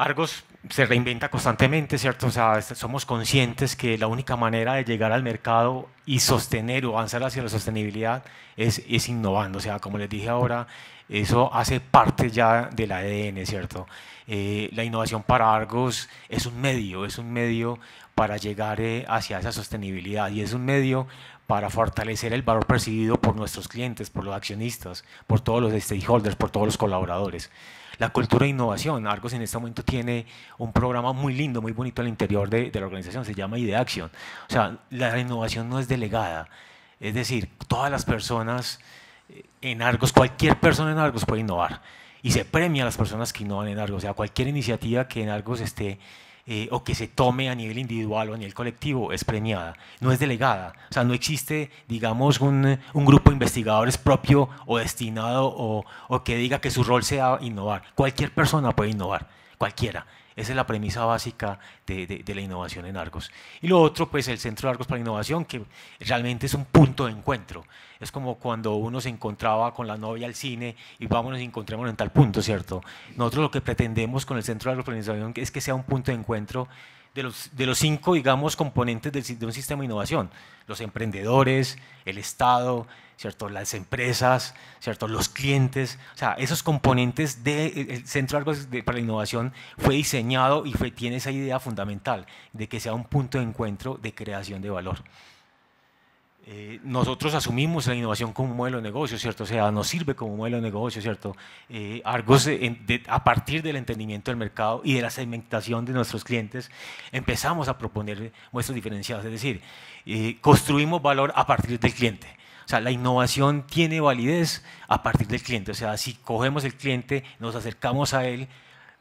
Argos se reinventa constantemente, ¿cierto? O sea, somos conscientes que la única manera de llegar al mercado y sostener o avanzar hacia la sostenibilidad es, innovando. O sea, como les dije ahora, eso hace parte ya del ADN, ¿cierto? Eh, la innovación para Argos es un medio, es un medio para llegar eh, hacia esa sostenibilidad y es un medio para fortalecer el valor percibido por nuestros clientes, por los accionistas, por todos los stakeholders, por todos los colaboradores. La cultura de innovación, Argos en este momento tiene un programa muy lindo, muy bonito al interior de, la organización, se llama Action, O sea, la innovación no es delegada, es decir, todas las personas eh, en Argos, cualquier persona en Argos puede innovar y se premia a las personas que innovan en Argos, o sea, cualquier iniciativa que en Argos esté eh, o que se tome a nivel individual o a nivel colectivo es premiada, no es delegada. O sea, no existe, digamos, un, grupo de investigadores propio o destinado o, o que diga que su rol sea innovar. Cualquier persona puede innovar, cualquiera. Esa es la premisa básica de, la innovación en Argos. Y lo otro, pues el Centro de Argos para la Innovación, que realmente es un punto de encuentro. Es como cuando uno se encontraba con la novia al cine y vámonos y encontramos en tal punto, ¿cierto? Nosotros lo que pretendemos con el Centro de Argos para Innovación es que sea un punto de encuentro de los, cinco, digamos, componentes de, un sistema de innovación. Los emprendedores, el Estado, ¿cierto? las empresas, ¿cierto? los clientes. O sea, esos componentes del de, Centro de, para la Innovación fue diseñado y tiene esa idea fundamental de que sea un punto de encuentro de creación de valor. Eh, nosotros asumimos la innovación como modelo de negocio, ¿cierto? O sea, nos sirve como modelo de negocio, ¿cierto? Eh, Argos, eh, a partir del entendimiento del mercado y de la segmentación de nuestros clientes, empezamos a proponer nuestros diferenciados, es decir, construimos valor a partir del cliente. O sea, la innovación tiene validez a partir del cliente. O sea, si cogemos el cliente, nos acercamos a él,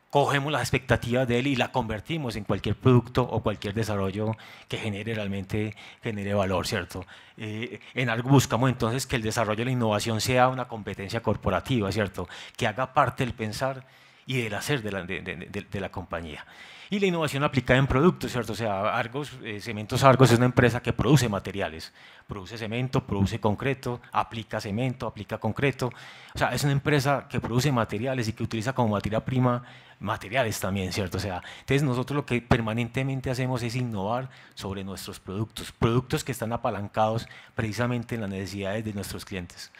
cogemos las expectativas de él y la convertimos en cualquier producto o cualquier desarrollo que genere realmente genere valor, ¿cierto? Eh, en algo buscamos entonces que el desarrollo de la innovación sea una competencia corporativa, ¿cierto? Que haga parte del pensar y del hacer de la, de la compañía y la innovación aplicada en productos, ¿cierto? O sea, Argos, eh, Cementos Argos es una empresa que produce materiales, produce cemento, produce concreto, aplica cemento, aplica concreto. O sea, es una empresa que produce materiales y que utiliza como materia prima materiales también, ¿cierto? O sea, entonces nosotros lo que permanentemente hacemos es innovar sobre nuestros productos, productos que están apalancados precisamente en las necesidades de nuestros clientes.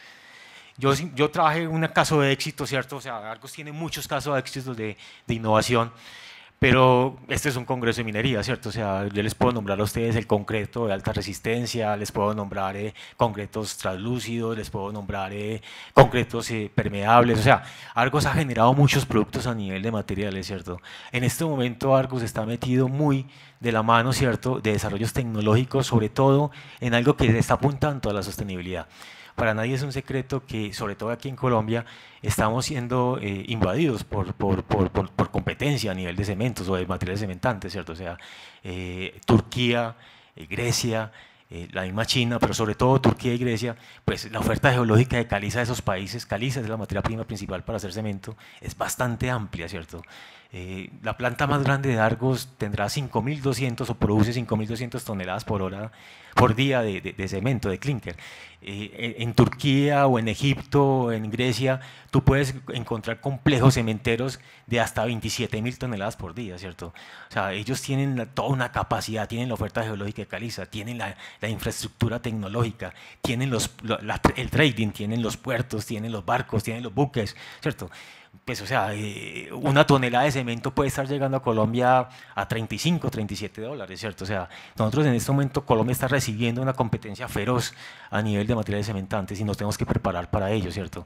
Yo, yo trabajé un caso de éxito, ¿cierto? O sea, Argos tiene muchos casos de éxito de, de innovación. Pero este es un congreso de minería, ¿cierto? O sea, yo les puedo nombrar a ustedes el concreto de alta resistencia, les puedo nombrar eh, concretos translúcidos, les puedo nombrar eh, concretos eh, permeables. O sea, Argos ha generado muchos productos a nivel de materiales, ¿cierto? En este momento Argos está metido muy de la mano, ¿cierto?, de desarrollos tecnológicos, sobre todo en algo que está apuntando a la sostenibilidad para nadie es un secreto que, sobre todo aquí en Colombia, estamos siendo eh, invadidos por, por, competencia a nivel de cementos o de materiales cementantes, ¿cierto? O sea, eh, Turquía, eh, Grecia, la misma China, pero sobre todo Turquía y Grecia, pues la oferta geológica de caliza de esos países, caliza es la materia prima principal para hacer cemento, es bastante amplia, ¿cierto? Eh, la planta más grande de Argos tendrá 5.200 o produce 5.200 toneladas por hora, por día de, cemento, de clinker. Eh, en Turquía o en Egipto, en Grecia, tú puedes encontrar complejos cementeros de hasta 27.000 toneladas por día, ¿cierto? O sea, ellos tienen toda una capacidad, tienen la oferta geológica de caliza, tienen la, infraestructura tecnológica, tienen el trading, tienen los puertos, tienen los barcos, tienen los buques, ¿cierto? pues o sea, eh, una tonelada de cemento puede estar llegando a Colombia a 35, 37 dólares, ¿cierto? O sea, nosotros en este momento Colombia está recibiendo una competencia feroz a nivel de materiales cementantes y nos tenemos que preparar para ello, ¿cierto?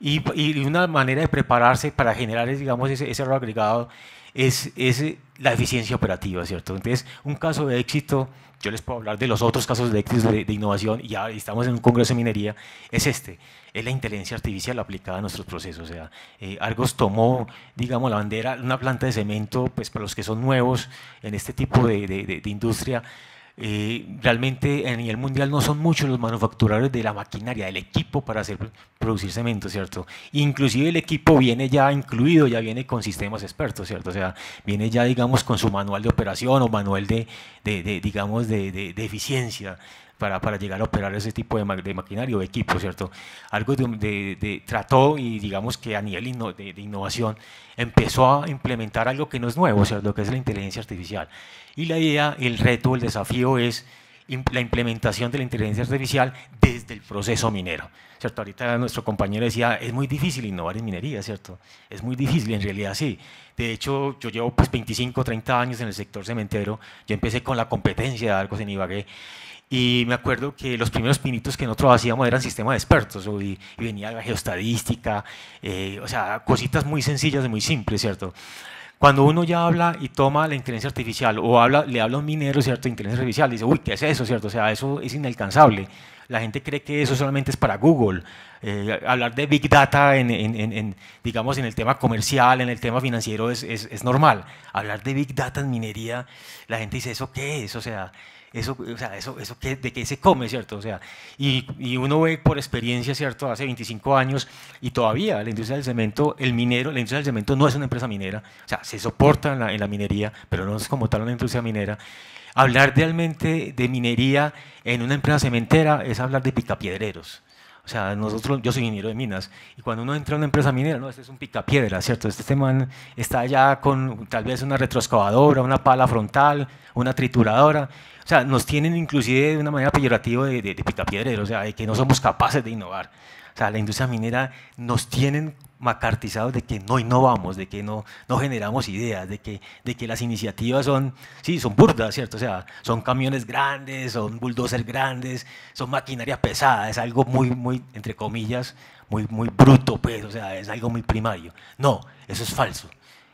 Y, una manera de prepararse para generar, digamos, ese, ese error agregado es, es eh, la eficiencia operativa, ¿cierto? Entonces, un caso de éxito yo les puedo hablar de los otros casos de, éxito de innovación, y ya estamos en un congreso de minería, es este es la inteligencia artificial aplicada a nuestros procesos. O sea, eh, Argos tomó, digamos, la bandera, una planta de cemento, pues para los que son nuevos en este tipo de, industria, eh, realmente a nivel mundial no son muchos los manufacturadores de la maquinaria, del equipo para hacer producir cemento, ¿cierto? Inclusive el equipo viene ya incluido, ya viene con sistemas expertos, ¿cierto? O sea, viene ya, digamos, con su manual de operación o manual de, de, de digamos, de, de eficiencia para, llegar a operar ese tipo de, de maquinaria o de equipo, ¿cierto? Algo de, trató y digamos que a nivel de, innovación empezó a implementar algo que no es nuevo, ¿cierto? Que es la inteligencia artificial. Y la idea, el reto, el desafío es la implementación de la inteligencia artificial desde el proceso minero. ¿cierto? Ahorita nuestro compañero decía, es muy difícil innovar en minería, ¿cierto? Es muy difícil, en realidad sí. De hecho, yo llevo pues 25, 30 años en el sector cementero, yo empecé con la competencia de algo en Ibagué y me acuerdo que los primeros pinitos que nosotros hacíamos eran sistema de expertos, y, venía la geostadística, eh, o sea, cositas muy sencillas y muy simples, ¿cierto? Cuando uno ya habla y toma la inteligencia artificial o habla, le habla a un minero, ¿cierto? Inteligencia artificial, dice, uy, ¿qué es eso, ¿cierto? O sea, eso es inalcanzable. La gente cree que eso solamente es para Google. Eh, hablar de Big Data en, digamos, en el tema comercial, en el tema financiero, es, es normal. Hablar de Big Data en minería, la gente dice, ¿eso qué es? O sea, eso, o sea, eso, eso de qué se come, ¿cierto? O sea, y, y, uno ve por experiencia, ¿cierto? Hace 25 años y todavía la industria del cemento, el minero, la industria del cemento no es una empresa minera, o sea, se soporta en la, en la minería, pero no es como tal una industria minera. Hablar realmente de minería en una empresa cementera es hablar de picapiedreros. O sea, nosotros, yo soy ingeniero de minas, y cuando uno entra a una empresa minera, no, este es un picapiedra, ¿cierto? Este, este man está allá con tal vez una retroexcavadora, una pala frontal, una trituradora, o sea, nos tienen inclusive de una manera peyorativa de, de, de o sea, de que no somos capaces de innovar. O sea, la industria minera nos tienen macartizados de que no innovamos, de que no, no generamos ideas, de que, de que las iniciativas son, sí, son burdas, ¿cierto? O sea, son camiones grandes, son bulldozers grandes, son maquinaria pesada, es algo muy, muy, entre comillas, muy, muy bruto, pues, o sea, es algo muy primario. No, eso es falso.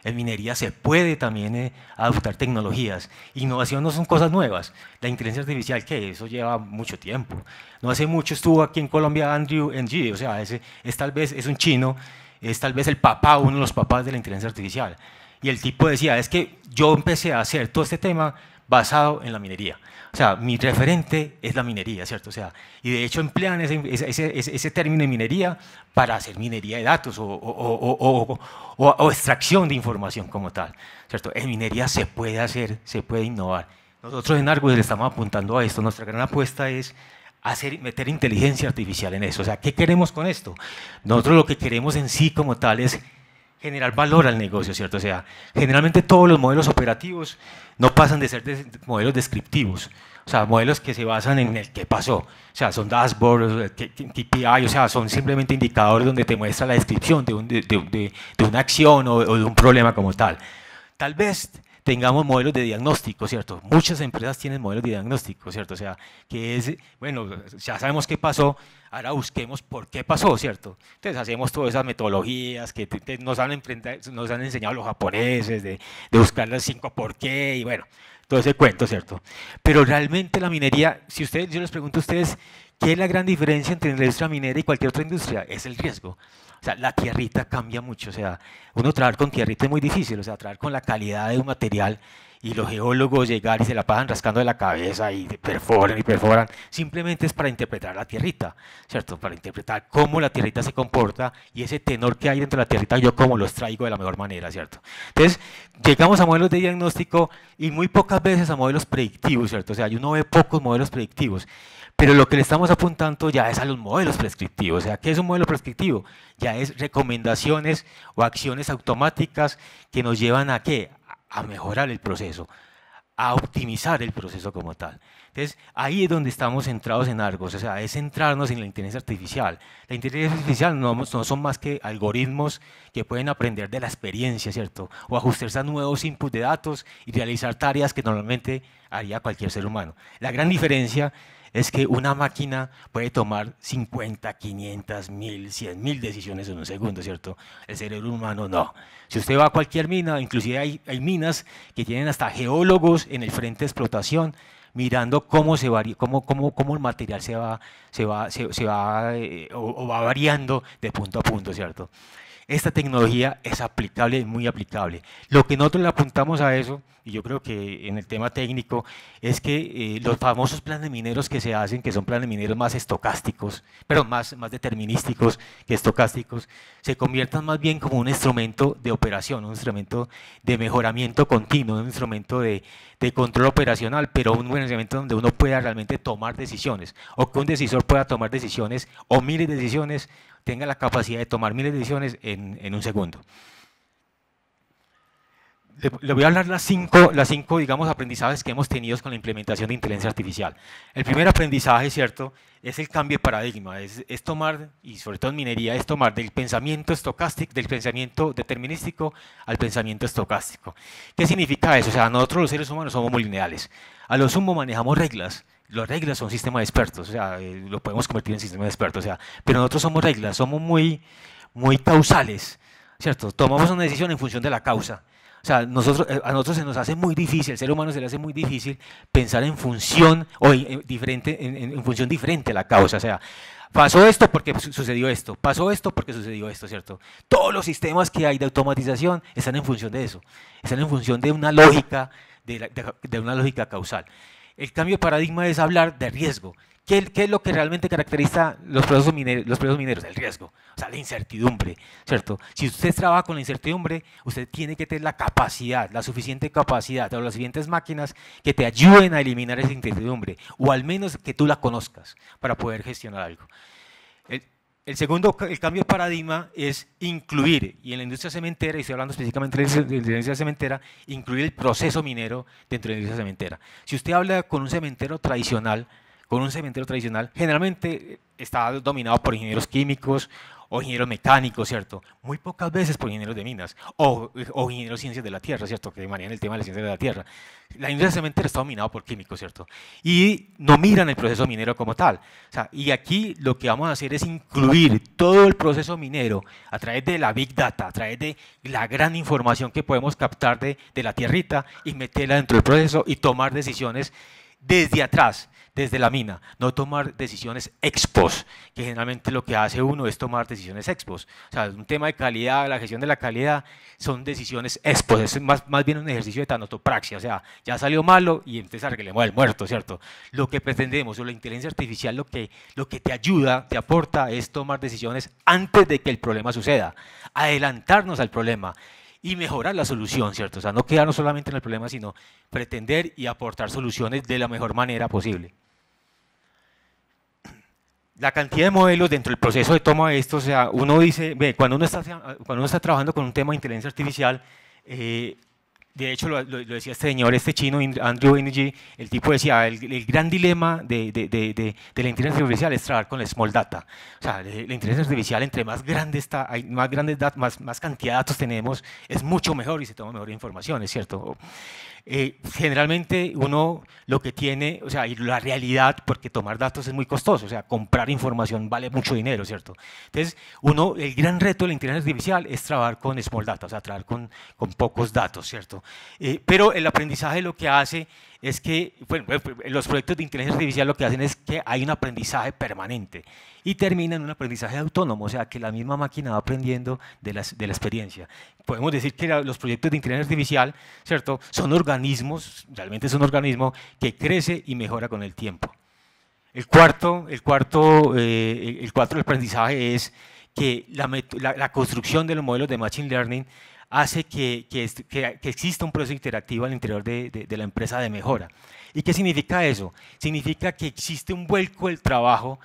En minería se puede también eh, adoptar tecnologías. Innovación no son cosas nuevas. La inteligencia artificial, que eso lleva mucho tiempo. No hace mucho estuvo aquí en Colombia Andrew Ng, o sea, es tal vez es un chino, es tal vez el papá, uno de los papás de la inteligencia artificial. Y el tipo decía, es que yo empecé a hacer todo este tema basado en la minería. O sea, mi referente es la minería, ¿cierto? O sea, y de hecho emplean ese, ese, ese, término de minería para hacer minería de datos o, o, o, o, extracción de información como tal, ¿cierto? En minería se puede hacer, se puede innovar. Nosotros en Argos le estamos apuntando a esto. Nuestra gran apuesta es hacer, meter inteligencia artificial en eso. O sea, ¿qué queremos con esto? Nosotros lo que queremos en sí como tal es generar valor al negocio, ¿cierto? O sea, generalmente todos los modelos operativos no pasan de ser modelos descriptivos, o sea, modelos que se basan en el qué pasó, o sea, son dashboards, KPI, eh, o sea, son simplemente indicadores donde te muestra la descripción de, una acción o de un problema como tal. Tal vez tengamos modelos de diagnóstico, ¿cierto? Muchas empresas tienen modelos de diagnóstico, ¿cierto? O sea, que es, bueno, ya sabemos qué pasó, ahora busquemos por qué pasó, ¿cierto? Entonces hacemos todas esas metodologías que nos, han nos han enseñado los japoneses, de, de buscar las cinco por qué, y bueno, todo ese cuento, ¿cierto? Pero realmente la minería, si ustedes, yo les pregunto a ustedes, ¿qué es la gran diferencia entre la industria minera y cualquier otra industria? Es el riesgo la tierrita cambia mucho, o sea, uno traer con tierrita es muy difícil, o sea, trabajar con la calidad de un material y los geólogos llegar y se la pasan rascando de la cabeza y perforan y perforan, simplemente es para interpretar la tierrita, ¿cierto? Para interpretar cómo la tierrita se comporta y ese tenor que hay dentro de la tierrita, yo cómo los traigo de la mejor manera, ¿cierto? Entonces, llegamos a modelos de diagnóstico y muy pocas veces a modelos predictivos, ¿cierto? O sea, uno ve pocos modelos predictivos. Pero lo que le estamos apuntando ya es a los modelos prescriptivos. O sea, ¿qué es un modelo prescriptivo? Ya es recomendaciones o acciones automáticas que nos llevan a qué? A mejorar el proceso, a optimizar el proceso como tal. Entonces, ahí es donde estamos centrados en Argos, o sea, es centrarnos en la inteligencia artificial. La inteligencia artificial no, no son más que algoritmos que pueden aprender de la experiencia, ¿cierto? O ajustarse a nuevos inputs de datos y realizar tareas que normalmente haría cualquier ser humano. La gran diferencia es que una máquina puede tomar 50, 500, 1000, 100 mil decisiones en un segundo, ¿cierto? El cerebro humano no. Si usted va a cualquier mina, inclusive hay, minas que tienen hasta geólogos en el frente de explotación mirando cómo, se cómo, cómo, el material se va, se va, se, va eh, va variando de punto a punto, ¿cierto? esta tecnología es aplicable muy aplicable. Lo que nosotros le apuntamos a eso, y yo creo que en el tema técnico, es que eh, los famosos planes mineros que se hacen, que son planes mineros más estocásticos, pero más, más determinísticos que estocásticos, se conviertan más bien como un instrumento de operación, un instrumento de mejoramiento continuo, un instrumento de, de control operacional, pero un instrumento donde uno pueda realmente tomar decisiones, o que un decisor pueda tomar decisiones o miles de decisiones tenga la capacidad de tomar miles de decisiones en, en un segundo. Le, voy a hablar las cinco, las cinco, digamos, aprendizajes que hemos tenido con la implementación de inteligencia artificial. El primer aprendizaje, ¿cierto?, es el cambio de paradigma, es, es tomar, y sobre todo en minería, es tomar del pensamiento estocástico, del pensamiento determinístico al pensamiento estocástico. ¿Qué significa eso? O sea, nosotros los seres humanos somos muy lineales. A lo sumo manejamos reglas, las reglas son sistema de expertos, o sea, eh, lo podemos convertir en sistema de expertos, o sea, pero nosotros somos reglas, somos muy, muy causales, ¿cierto? Tomamos una decisión en función de la causa. O sea, nosotros, eh, a nosotros se nos hace muy difícil, al ser humano se le hace muy difícil pensar en función o en, diferente, en, función diferente a la causa. O sea, pasó esto porque sucedió esto, pasó esto porque sucedió esto, ¿cierto? Todos los sistemas que hay de automatización están en función de eso, están en función de una lógica, de una lógica causal. El cambio de paradigma es hablar de riesgo. ¿Qué, es lo que realmente caracteriza los procesos, mineros, los procesos mineros? El riesgo, o sea, la incertidumbre, ¿cierto? Si usted trabaja con la incertidumbre, usted tiene que tener la capacidad, la suficiente capacidad, de las siguientes máquinas que te ayuden a eliminar esa incertidumbre, o al menos que tú la conozcas para poder gestionar algo. El segundo, el cambio de paradigma es incluir, y en la industria cementera, y estoy hablando específicamente de la industria cementera, incluir el proceso minero dentro de la industria cementera. Si usted habla con un cementero tradicional, con un cementero tradicional, generalmente está dominado por ingenieros químicos o ingenieros mecánicos, ¿cierto? Muy pocas veces por ingenieros de minas, o, o ingenieros de ciencias de la tierra, ¿cierto? Que manejan el tema de las ciencias de la tierra. La industria cementera está dominada por químicos, ¿cierto? Y no miran el proceso minero como tal. O sea, y aquí lo que vamos a hacer es incluir todo el proceso minero a través de la Big Data, a través de la gran información que podemos captar de, de la tierrita y meterla dentro del proceso y tomar decisiones desde atrás desde la mina, no tomar decisiones expos, que generalmente lo que hace uno es tomar decisiones expos, O sea, un tema de calidad, la gestión de la calidad, son decisiones expos, es más, bien un ejercicio de tanotopraxia, o sea, ya salió malo y entonces arreglemos el muerto, ¿cierto? Lo que pretendemos, o la inteligencia artificial, lo que, lo que te ayuda, te aporta, es tomar decisiones antes de que el problema suceda, adelantarnos al problema y mejorar la solución, ¿cierto? O sea, no quedarnos solamente en el problema, sino pretender y aportar soluciones de la mejor manera posible la cantidad de modelos dentro del proceso de toma de esto, o sea, uno dice, cuando uno está, cuando uno está trabajando con un tema de inteligencia artificial, eh, de hecho lo, decía este señor, este chino, Andrew Energy, el tipo decía, el, gran dilema de, la inteligencia artificial es trabajar con la small data. O sea, la inteligencia artificial, entre más grande está, hay más, grandes más, más cantidad de datos tenemos, es mucho mejor y se toma mejor información, ¿es cierto? Eh, generalmente uno lo que tiene, o sea, y la realidad, porque tomar datos es muy costoso, o sea, comprar información vale mucho dinero, ¿cierto? Entonces, uno, el gran reto de la inteligencia artificial es trabajar con small data, o sea, trabajar con, con pocos datos, ¿cierto? Eh, pero el aprendizaje lo que hace es que bueno, pues, pues, los proyectos de inteligencia artificial lo que hacen es que hay un aprendizaje permanente y termina en un aprendizaje autónomo, o sea que la misma máquina va aprendiendo de la, experiencia. Podemos decir que los proyectos de inteligencia artificial, ¿cierto? Son organismos, realmente son organismos que crece y mejora con el tiempo. El cuarto, el cuarto, eh, el aprendizaje es que la, construcción de los modelos de Machine Learning hace que, que, exista un proceso interactivo al interior de, de, la empresa de mejora. ¿Y qué significa eso? Significa que existe un vuelco del trabajo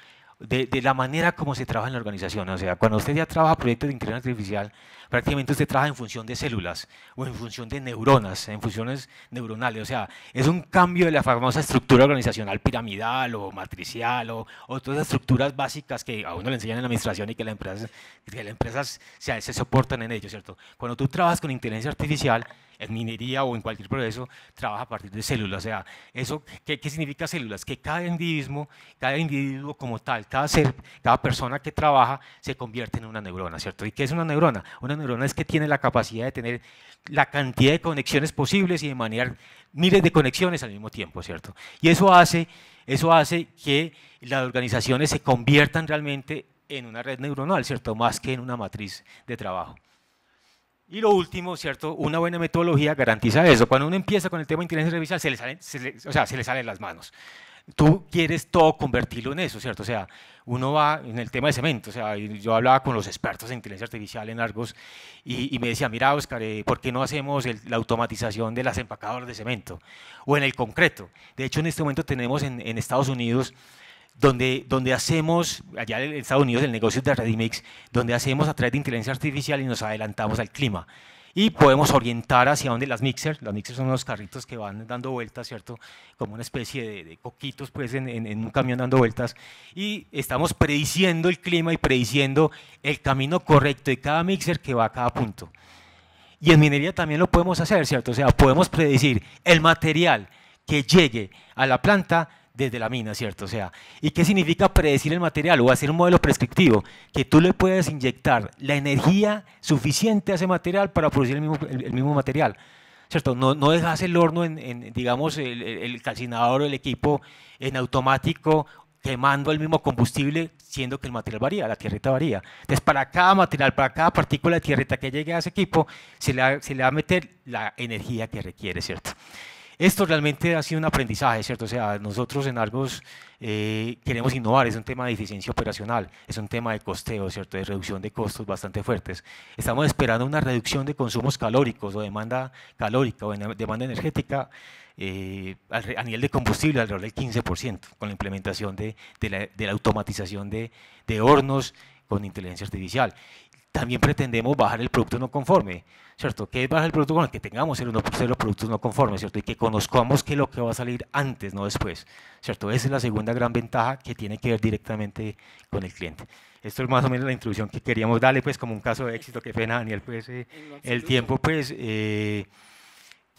de, la manera como se trabaja en la organización. O sea, cuando usted ya trabaja proyectos de inteligencia artificial, prácticamente usted trabaja en función de células o en función de neuronas, en funciones neuronales. O sea, es un cambio de la famosa estructura organizacional piramidal o matricial o, otras estructuras básicas que a uno le enseñan en la administración y que las empresas, que las se, se soportan en ello, ¿cierto? Cuando tú trabajas con inteligencia artificial, en minería o en cualquier proceso, trabaja a partir de células. O sea, eso, ¿qué, significa células? Que cada individuo, cada individuo como tal, cada ser, cada persona que trabaja se convierte en una neurona, ¿cierto? ¿Y qué es una neurona? Una neurona es que tiene la capacidad de tener la cantidad de conexiones posibles y de manejar miles de conexiones al mismo tiempo, ¿cierto? Y eso hace, eso hace que las organizaciones se conviertan realmente en una red neuronal, ¿cierto? Más que en una matriz de trabajo. Y lo último, ¿cierto? Una buena metodología garantiza eso. Cuando uno empieza con el tema de inteligencia artificial, se le salen, o sea, se le salen las manos. Tú quieres todo convertirlo en eso, ¿cierto? O sea, uno va en el tema de cemento, o sea, yo hablaba con los expertos en inteligencia artificial en Argos y, me decía, mira, Oscar, eh, ¿por qué no hacemos la automatización de las empacadoras de cemento? O en el concreto. De hecho, en este momento tenemos en, en Estados Unidos donde, donde hacemos, allá en Estados Unidos, el negocio de Redimix, donde hacemos a través de inteligencia artificial y nos adelantamos al clima. Y podemos orientar hacia donde las mixers, las mixers son unos carritos que van dando vueltas, ¿cierto? Como una especie de, coquitos, pues, en, en, un camión dando vueltas. Y estamos prediciendo el clima y prediciendo el camino correcto de cada mixer que va a cada punto. Y en minería también lo podemos hacer, ¿cierto? O sea, podemos predecir el material que llegue a la planta desde la mina, ¿cierto? O sea, ¿y qué significa predecir el material o hacer un modelo prescriptivo? Que tú le puedes inyectar la energía suficiente a ese material para producir el mismo, material, ¿cierto? No, no dejas el horno en, digamos, el, el calcinador o el equipo en automático quemando el mismo combustible, siendo que el material varía, la tierrita varía. Entonces, para cada material, para cada partícula de tierrita que llegue a ese equipo, se le se le va a meter la energía que requiere, ¿cierto? Esto realmente ha sido un aprendizaje, ¿cierto? O sea, nosotros en Argos eh, queremos innovar, es un tema de eficiencia operacional, es un tema de costeo, ¿cierto? De reducción de costos bastante fuertes. Estamos esperando una reducción de consumos calóricos o demanda calórica o demanda energética eh, a nivel de combustible alrededor del 15% con la implementación de, la, automatización de hornos con inteligencia artificial también pretendemos bajar el producto no conforme, ¿cierto? ¿Qué es bajar el producto el Que tengamos el 1% los productos no conformes, ¿cierto? Y que conozcamos que lo que va a salir antes, no después, ¿cierto? Esa es la segunda gran ventaja que tiene que ver directamente con el cliente. Esto es más o menos la introducción que queríamos darle, pues, como un caso de éxito. que pena, Daniel, pues, eh, el tiempo, pues... Eh,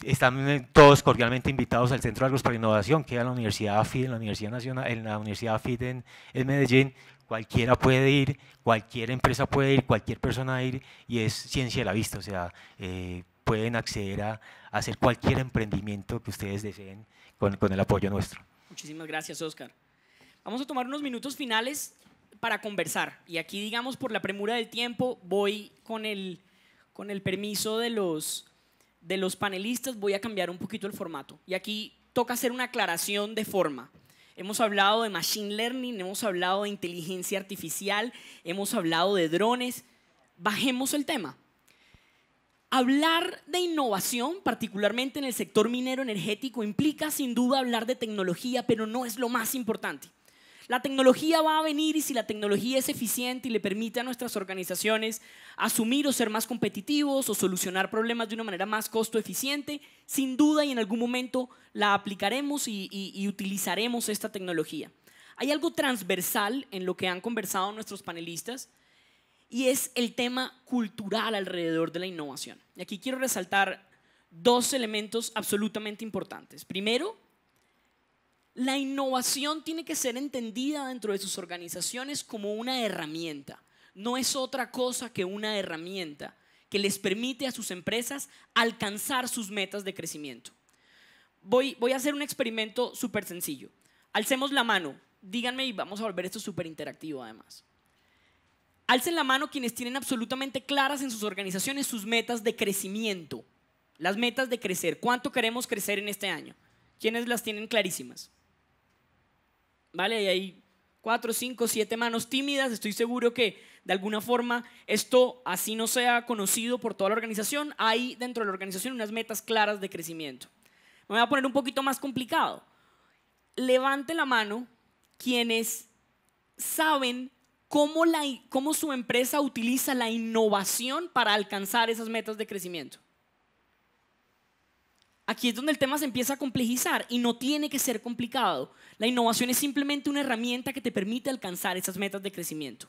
están eh, todos cordialmente invitados al Centro de Agros para Innovación, que es la Universidad AFID, en la Universidad Nacional, en la Universidad AFID en Medellín, Cualquiera puede ir, cualquier empresa puede ir, cualquier persona puede ir y es ciencia de la vista, o sea, eh, pueden acceder a, hacer cualquier emprendimiento que ustedes deseen con, el apoyo nuestro. Muchísimas gracias, Oscar. Vamos a tomar unos minutos finales para conversar y aquí, digamos, por la premura del tiempo, voy con el, con el permiso de los, de los panelistas, voy a cambiar un poquito el formato y aquí toca hacer una aclaración de forma. Hemos hablado de machine learning, hemos hablado de inteligencia artificial, hemos hablado de drones. Bajemos el tema. Hablar de innovación, particularmente en el sector minero energético, implica sin duda hablar de tecnología, pero no es lo más importante. La tecnología va a venir y si la tecnología es eficiente y le permite a nuestras organizaciones asumir o ser más competitivos o solucionar problemas de una manera más costo eficiente, sin duda y en algún momento la aplicaremos y, utilizaremos esta tecnología. Hay algo transversal en lo que han conversado nuestros panelistas y es el tema cultural alrededor de la innovación. Y aquí quiero resaltar dos elementos absolutamente importantes. Primero, la innovación tiene que ser entendida dentro de sus organizaciones como una herramienta. No es otra cosa que una herramienta que les permite a sus empresas alcanzar sus metas de crecimiento. Voy, a hacer un experimento súper sencillo. Alcemos la mano, díganme y vamos a volver esto súper interactivo además. Alcen la mano quienes tienen absolutamente claras en sus organizaciones sus metas de crecimiento, las metas de crecer, cuánto queremos crecer en este año. ¿Quiénes las tienen clarísimas? Y hay cuatro, cinco, siete manos tímidas. Estoy seguro que de alguna forma esto así no sea conocido por toda la organización. Hay dentro de la organización unas metas claras de crecimiento. Me voy a poner un poquito más complicado. Levante la mano quienes saben cómo, la, cómo su empresa utiliza la innovación para alcanzar esas metas de crecimiento. Aquí es donde el tema se empieza a complejizar y no tiene que ser complicado. La innovación es simplemente una herramienta que te permite alcanzar esas metas de crecimiento.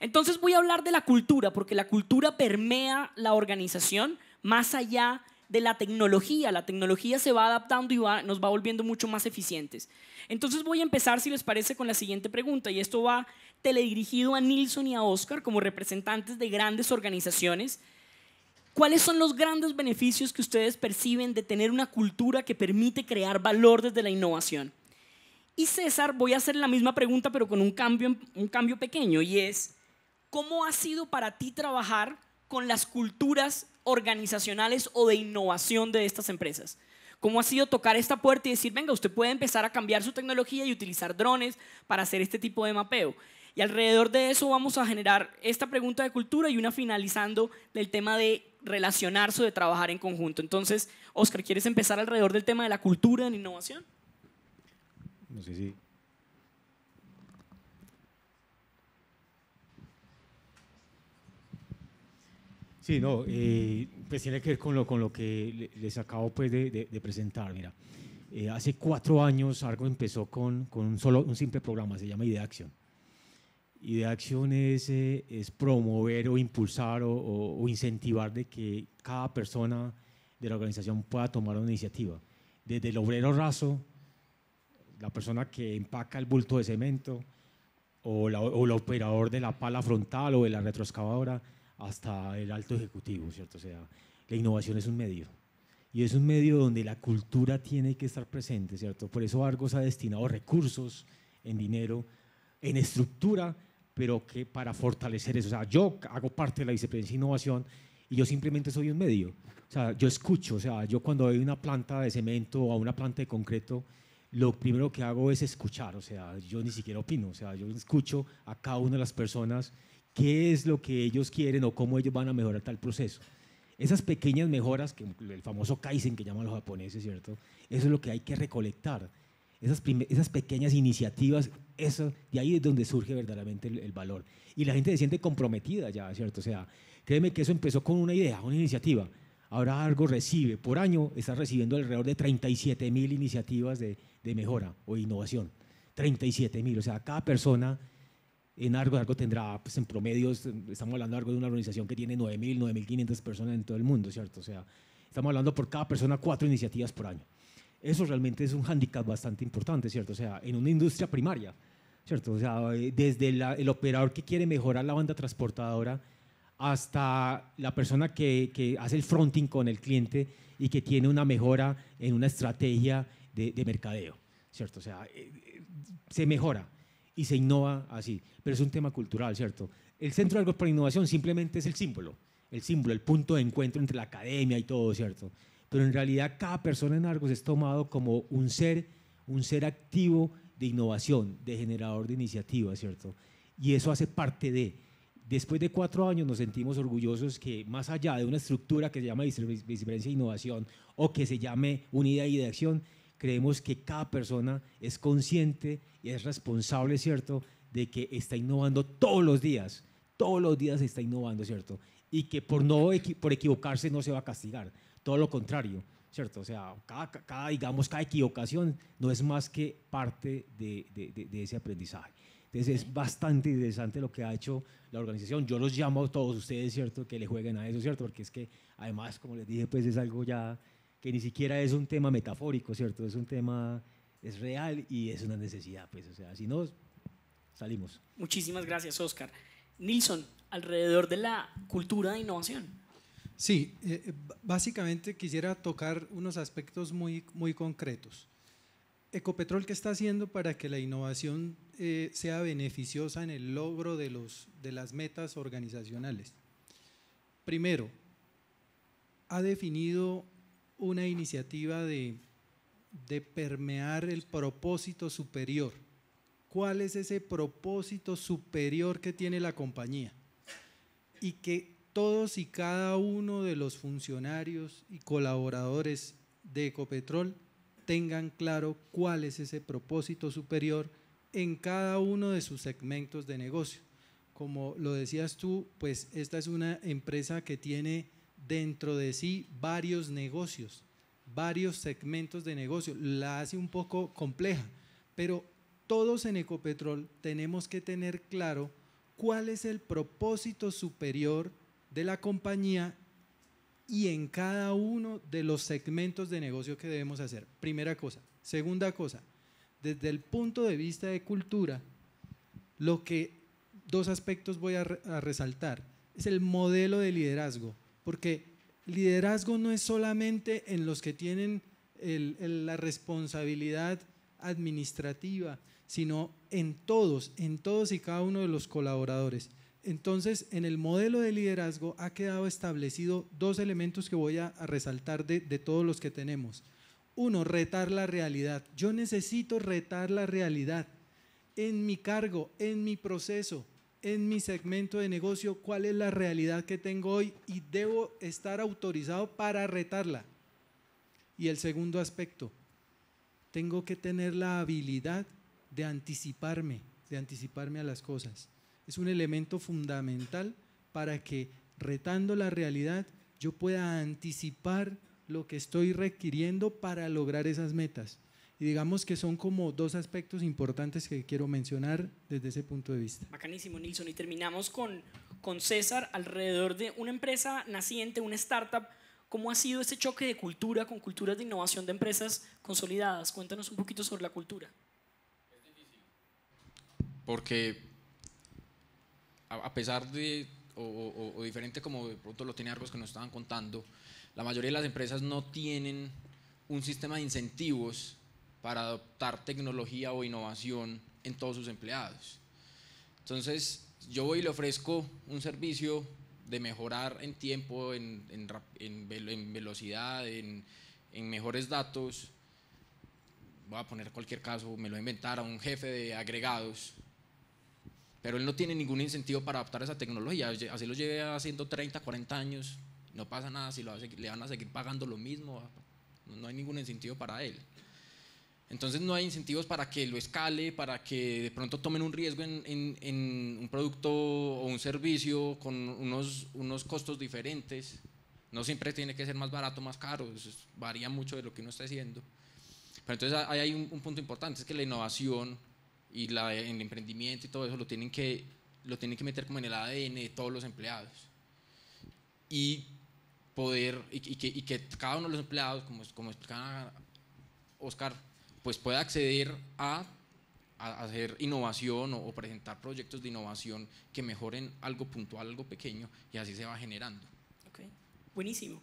Entonces voy a hablar de la cultura, porque la cultura permea la organización más allá de la tecnología. La tecnología se va adaptando y nos va volviendo mucho más eficientes. Entonces voy a empezar, si les parece, con la siguiente pregunta, y esto va teledirigido a Nilsson y a Oscar como representantes de grandes organizaciones ¿Cuáles son los grandes beneficios que ustedes perciben de tener una cultura que permite crear valor desde la innovación? Y César, voy a hacer la misma pregunta, pero con un cambio, un cambio pequeño, y es, ¿cómo ha sido para ti trabajar con las culturas organizacionales o de innovación de estas empresas? ¿Cómo ha sido tocar esta puerta y decir, venga, usted puede empezar a cambiar su tecnología y utilizar drones para hacer este tipo de mapeo? Y alrededor de eso vamos a generar esta pregunta de cultura y una finalizando del tema de relacionarse o de trabajar en conjunto. Entonces, Oscar, ¿quieres empezar alrededor del tema de la cultura en innovación? No sé si. Sí, no, eh, pues tiene que ver con lo, con lo que les acabo pues, de, presentar. Mira, eh, hace cuatro años algo empezó con, un, solo, un simple programa, se llama Idea Acción y de acción es, eh, es promover o impulsar o, incentivar de que cada persona de la organización pueda tomar una iniciativa. Desde el obrero raso, la persona que empaca el bulto de cemento, o, el operador de la pala frontal o de la retroexcavadora, hasta el alto ejecutivo, ¿cierto? O sea, la innovación es un medio. Y es un medio donde la cultura tiene que estar presente, ¿cierto? Por eso Argos ha destinado recursos en dinero, en estructura, pero que para fortalecer eso, o sea, yo hago parte de la vicepresidencia de innovación y yo simplemente soy un medio, o sea, yo escucho, o sea, yo cuando hay una planta de cemento o una planta de concreto, lo primero que hago es escuchar, o sea, yo ni siquiera opino, o sea, yo escucho a cada una de las personas qué es lo que ellos quieren o cómo ellos van a mejorar tal proceso. Esas pequeñas mejoras, que el famoso Kaizen que llaman los japoneses, ¿cierto? Eso es lo que hay que recolectar esas, pequeñas iniciativas, eso, de ahí es donde surge verdaderamente el, valor. Y la gente se siente comprometida ya, ¿cierto? O sea, créeme que eso empezó con una idea, una iniciativa. Ahora Argo recibe, por año está recibiendo alrededor de 37 mil iniciativas de, mejora o innovación. 37 mil, o sea, cada persona en Argo, tendrá, pues en promedios, estamos hablando de de una organización que tiene 9.000, 9.500 personas en todo el mundo, ¿cierto? O sea, estamos hablando por cada persona cuatro iniciativas por año eso realmente es un hándicap bastante importante, ¿cierto? O sea, en una industria primaria, ¿cierto? O sea, eh, desde el operador que quiere mejorar la banda transportadora hasta la persona que, hace el fronting con el cliente y que tiene una mejora en una estrategia de, mercadeo, ¿cierto? O sea, eh, eh, se mejora y se innova así, pero es un tema cultural, ¿cierto? El Centro de Algo para Innovación simplemente es el símbolo, el símbolo, el punto de encuentro entre la academia y todo, ¿cierto? pero en realidad cada persona en Argos es tomado como un ser, un ser activo de innovación, de generador de iniciativa, ¿cierto? Y eso hace parte de... Después de cuatro años nos sentimos orgullosos que más allá de una estructura que se llama vicepresidencia de innovación o que se llame unidad y de acción, creemos que cada persona es consciente y es responsable, ¿cierto?, de que está innovando todos los días, todos los días está innovando, ¿cierto? Y que por, no, por equivocarse no se va a castigar, todo lo contrario, ¿cierto? O sea, cada, digamos, cada equivocación no es más que parte de, de, de, ese aprendizaje. Entonces es bastante interesante lo que ha hecho la organización. Yo los llamo a todos ustedes, ¿cierto? Que le jueguen a eso, ¿cierto? Porque es que además, como les dije, pues es algo ya que ni siquiera es un tema metafórico, ¿cierto? Es un tema, es real y es una necesidad, pues, o sea, si no, salimos. Muchísimas gracias, Oscar. Nilsson, alrededor de la cultura de innovación, Sí, eh, eh, básicamente quisiera tocar unos aspectos muy, muy concretos. Ecopetrol, ¿qué está haciendo para que la innovación eh, sea beneficiosa en el logro de, los, de las metas organizacionales? Primero, ha definido una iniciativa de, de permear el propósito superior. ¿Cuál es ese propósito superior que tiene la compañía? Y que todos y cada uno de los funcionarios y colaboradores de Ecopetrol tengan claro cuál es ese propósito superior en cada uno de sus segmentos de negocio. Como lo decías tú, pues esta es una empresa que tiene dentro de sí varios negocios, varios segmentos de negocio. La hace un poco compleja, pero todos en Ecopetrol tenemos que tener claro cuál es el propósito superior de la compañía y en cada uno de los segmentos de negocio que debemos hacer. Primera cosa. Segunda cosa, desde el punto de vista de cultura, lo que dos aspectos voy a, resaltar es el modelo de liderazgo, porque liderazgo no es solamente en los que tienen la responsabilidad administrativa, sino en todos, en todos y cada uno de los colaboradores. Entonces, en el modelo de liderazgo ha quedado establecido dos elementos que voy a, resaltar de todos los que tenemos. Uno, retar la realidad. Yo necesito retar la realidad en mi cargo, en mi proceso, en mi segmento de negocio, cuál es la realidad que tengo hoy y debo estar autorizado para retarla. Y el segundo aspecto, tengo que tener la habilidad de anticiparme, de anticiparme a las cosas es un elemento fundamental para que retando la realidad yo pueda anticipar lo que estoy requiriendo para lograr esas metas. Y digamos que son como dos aspectos importantes que quiero mencionar desde ese punto de vista. Bacanísimo, Nilson. Y terminamos con, con César alrededor de una empresa naciente, una startup. ¿Cómo ha sido ese choque de cultura con culturas de innovación de empresas consolidadas? Cuéntanos un poquito sobre la cultura. Es difícil. Porque a pesar de, o, diferente como de pronto lo tenía Argos que nos estaban contando, la mayoría de las empresas no tienen un sistema de incentivos para adoptar tecnología o innovación en todos sus empleados. Entonces, yo voy y le ofrezco un servicio de mejorar en tiempo, en, velocidad, en, mejores datos. Voy a poner cualquier caso, me lo voy inventar un jefe de agregados pero él no tiene ningún incentivo para adaptar esa tecnología. Así lo lleve haciendo 30, 40 años, no pasa nada, si lo le van a seguir pagando lo mismo, no hay ningún incentivo para él. Entonces no hay incentivos para que lo escale, para que de pronto tomen un riesgo en, un producto o un servicio con unos, unos costos diferentes. No siempre tiene que ser más barato, más caro, varía mucho de lo que uno está haciendo. Pero entonces ahí hay un punto importante, es que la innovación y el emprendimiento y todo eso lo tienen, que, lo tienen que meter como en el ADN de todos los empleados. Y poder, y, que, cada uno de los empleados, como, como explicaba Oscar, pues pueda acceder a, hacer innovación o, presentar proyectos de innovación que mejoren algo puntual, algo pequeño, y así se va generando. Ok, buenísimo.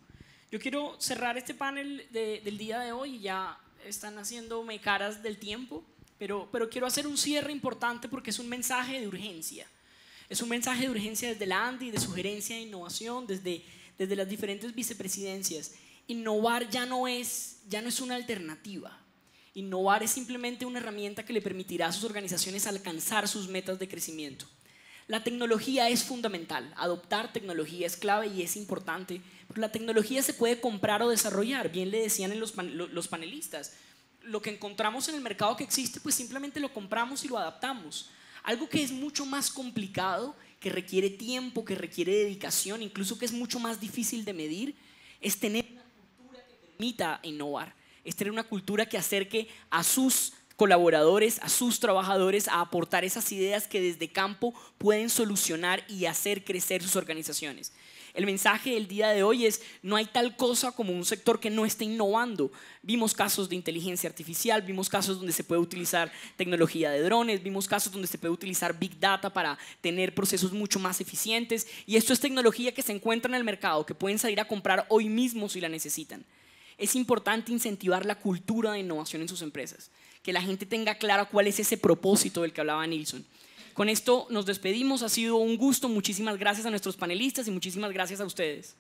Yo quiero cerrar este panel del día de hoy, ya están haciéndome caras del tiempo pero, quiero hacer un cierre importante porque es un mensaje de urgencia. Es un mensaje de urgencia desde la ANDI, de sugerencia de innovación, desde, desde las diferentes vicepresidencias. Innovar ya no, es, ya no es una alternativa. Innovar es simplemente una herramienta que le permitirá a sus organizaciones alcanzar sus metas de crecimiento. La tecnología es fundamental, adoptar tecnología es clave y es importante, pero la tecnología se puede comprar o desarrollar, bien le decían los panelistas lo que encontramos en el mercado que existe, pues simplemente lo compramos y lo adaptamos. Algo que es mucho más complicado, que requiere tiempo, que requiere dedicación, incluso que es mucho más difícil de medir, es tener una cultura que permita innovar, es tener una cultura que acerque a sus colaboradores, a sus trabajadores, a aportar esas ideas que desde campo pueden solucionar y hacer crecer sus organizaciones. El mensaje del día de hoy es, no hay tal cosa como un sector que no esté innovando. Vimos casos de inteligencia artificial, vimos casos donde se puede utilizar tecnología de drones, vimos casos donde se puede utilizar big data para tener procesos mucho más eficientes. Y esto es tecnología que se encuentra en el mercado, que pueden salir a comprar hoy mismo si la necesitan. Es importante incentivar la cultura de innovación en sus empresas, que la gente tenga claro cuál es ese propósito del que hablaba Nilsson. Con esto nos despedimos. Ha sido un gusto. Muchísimas gracias a nuestros panelistas y muchísimas gracias a ustedes.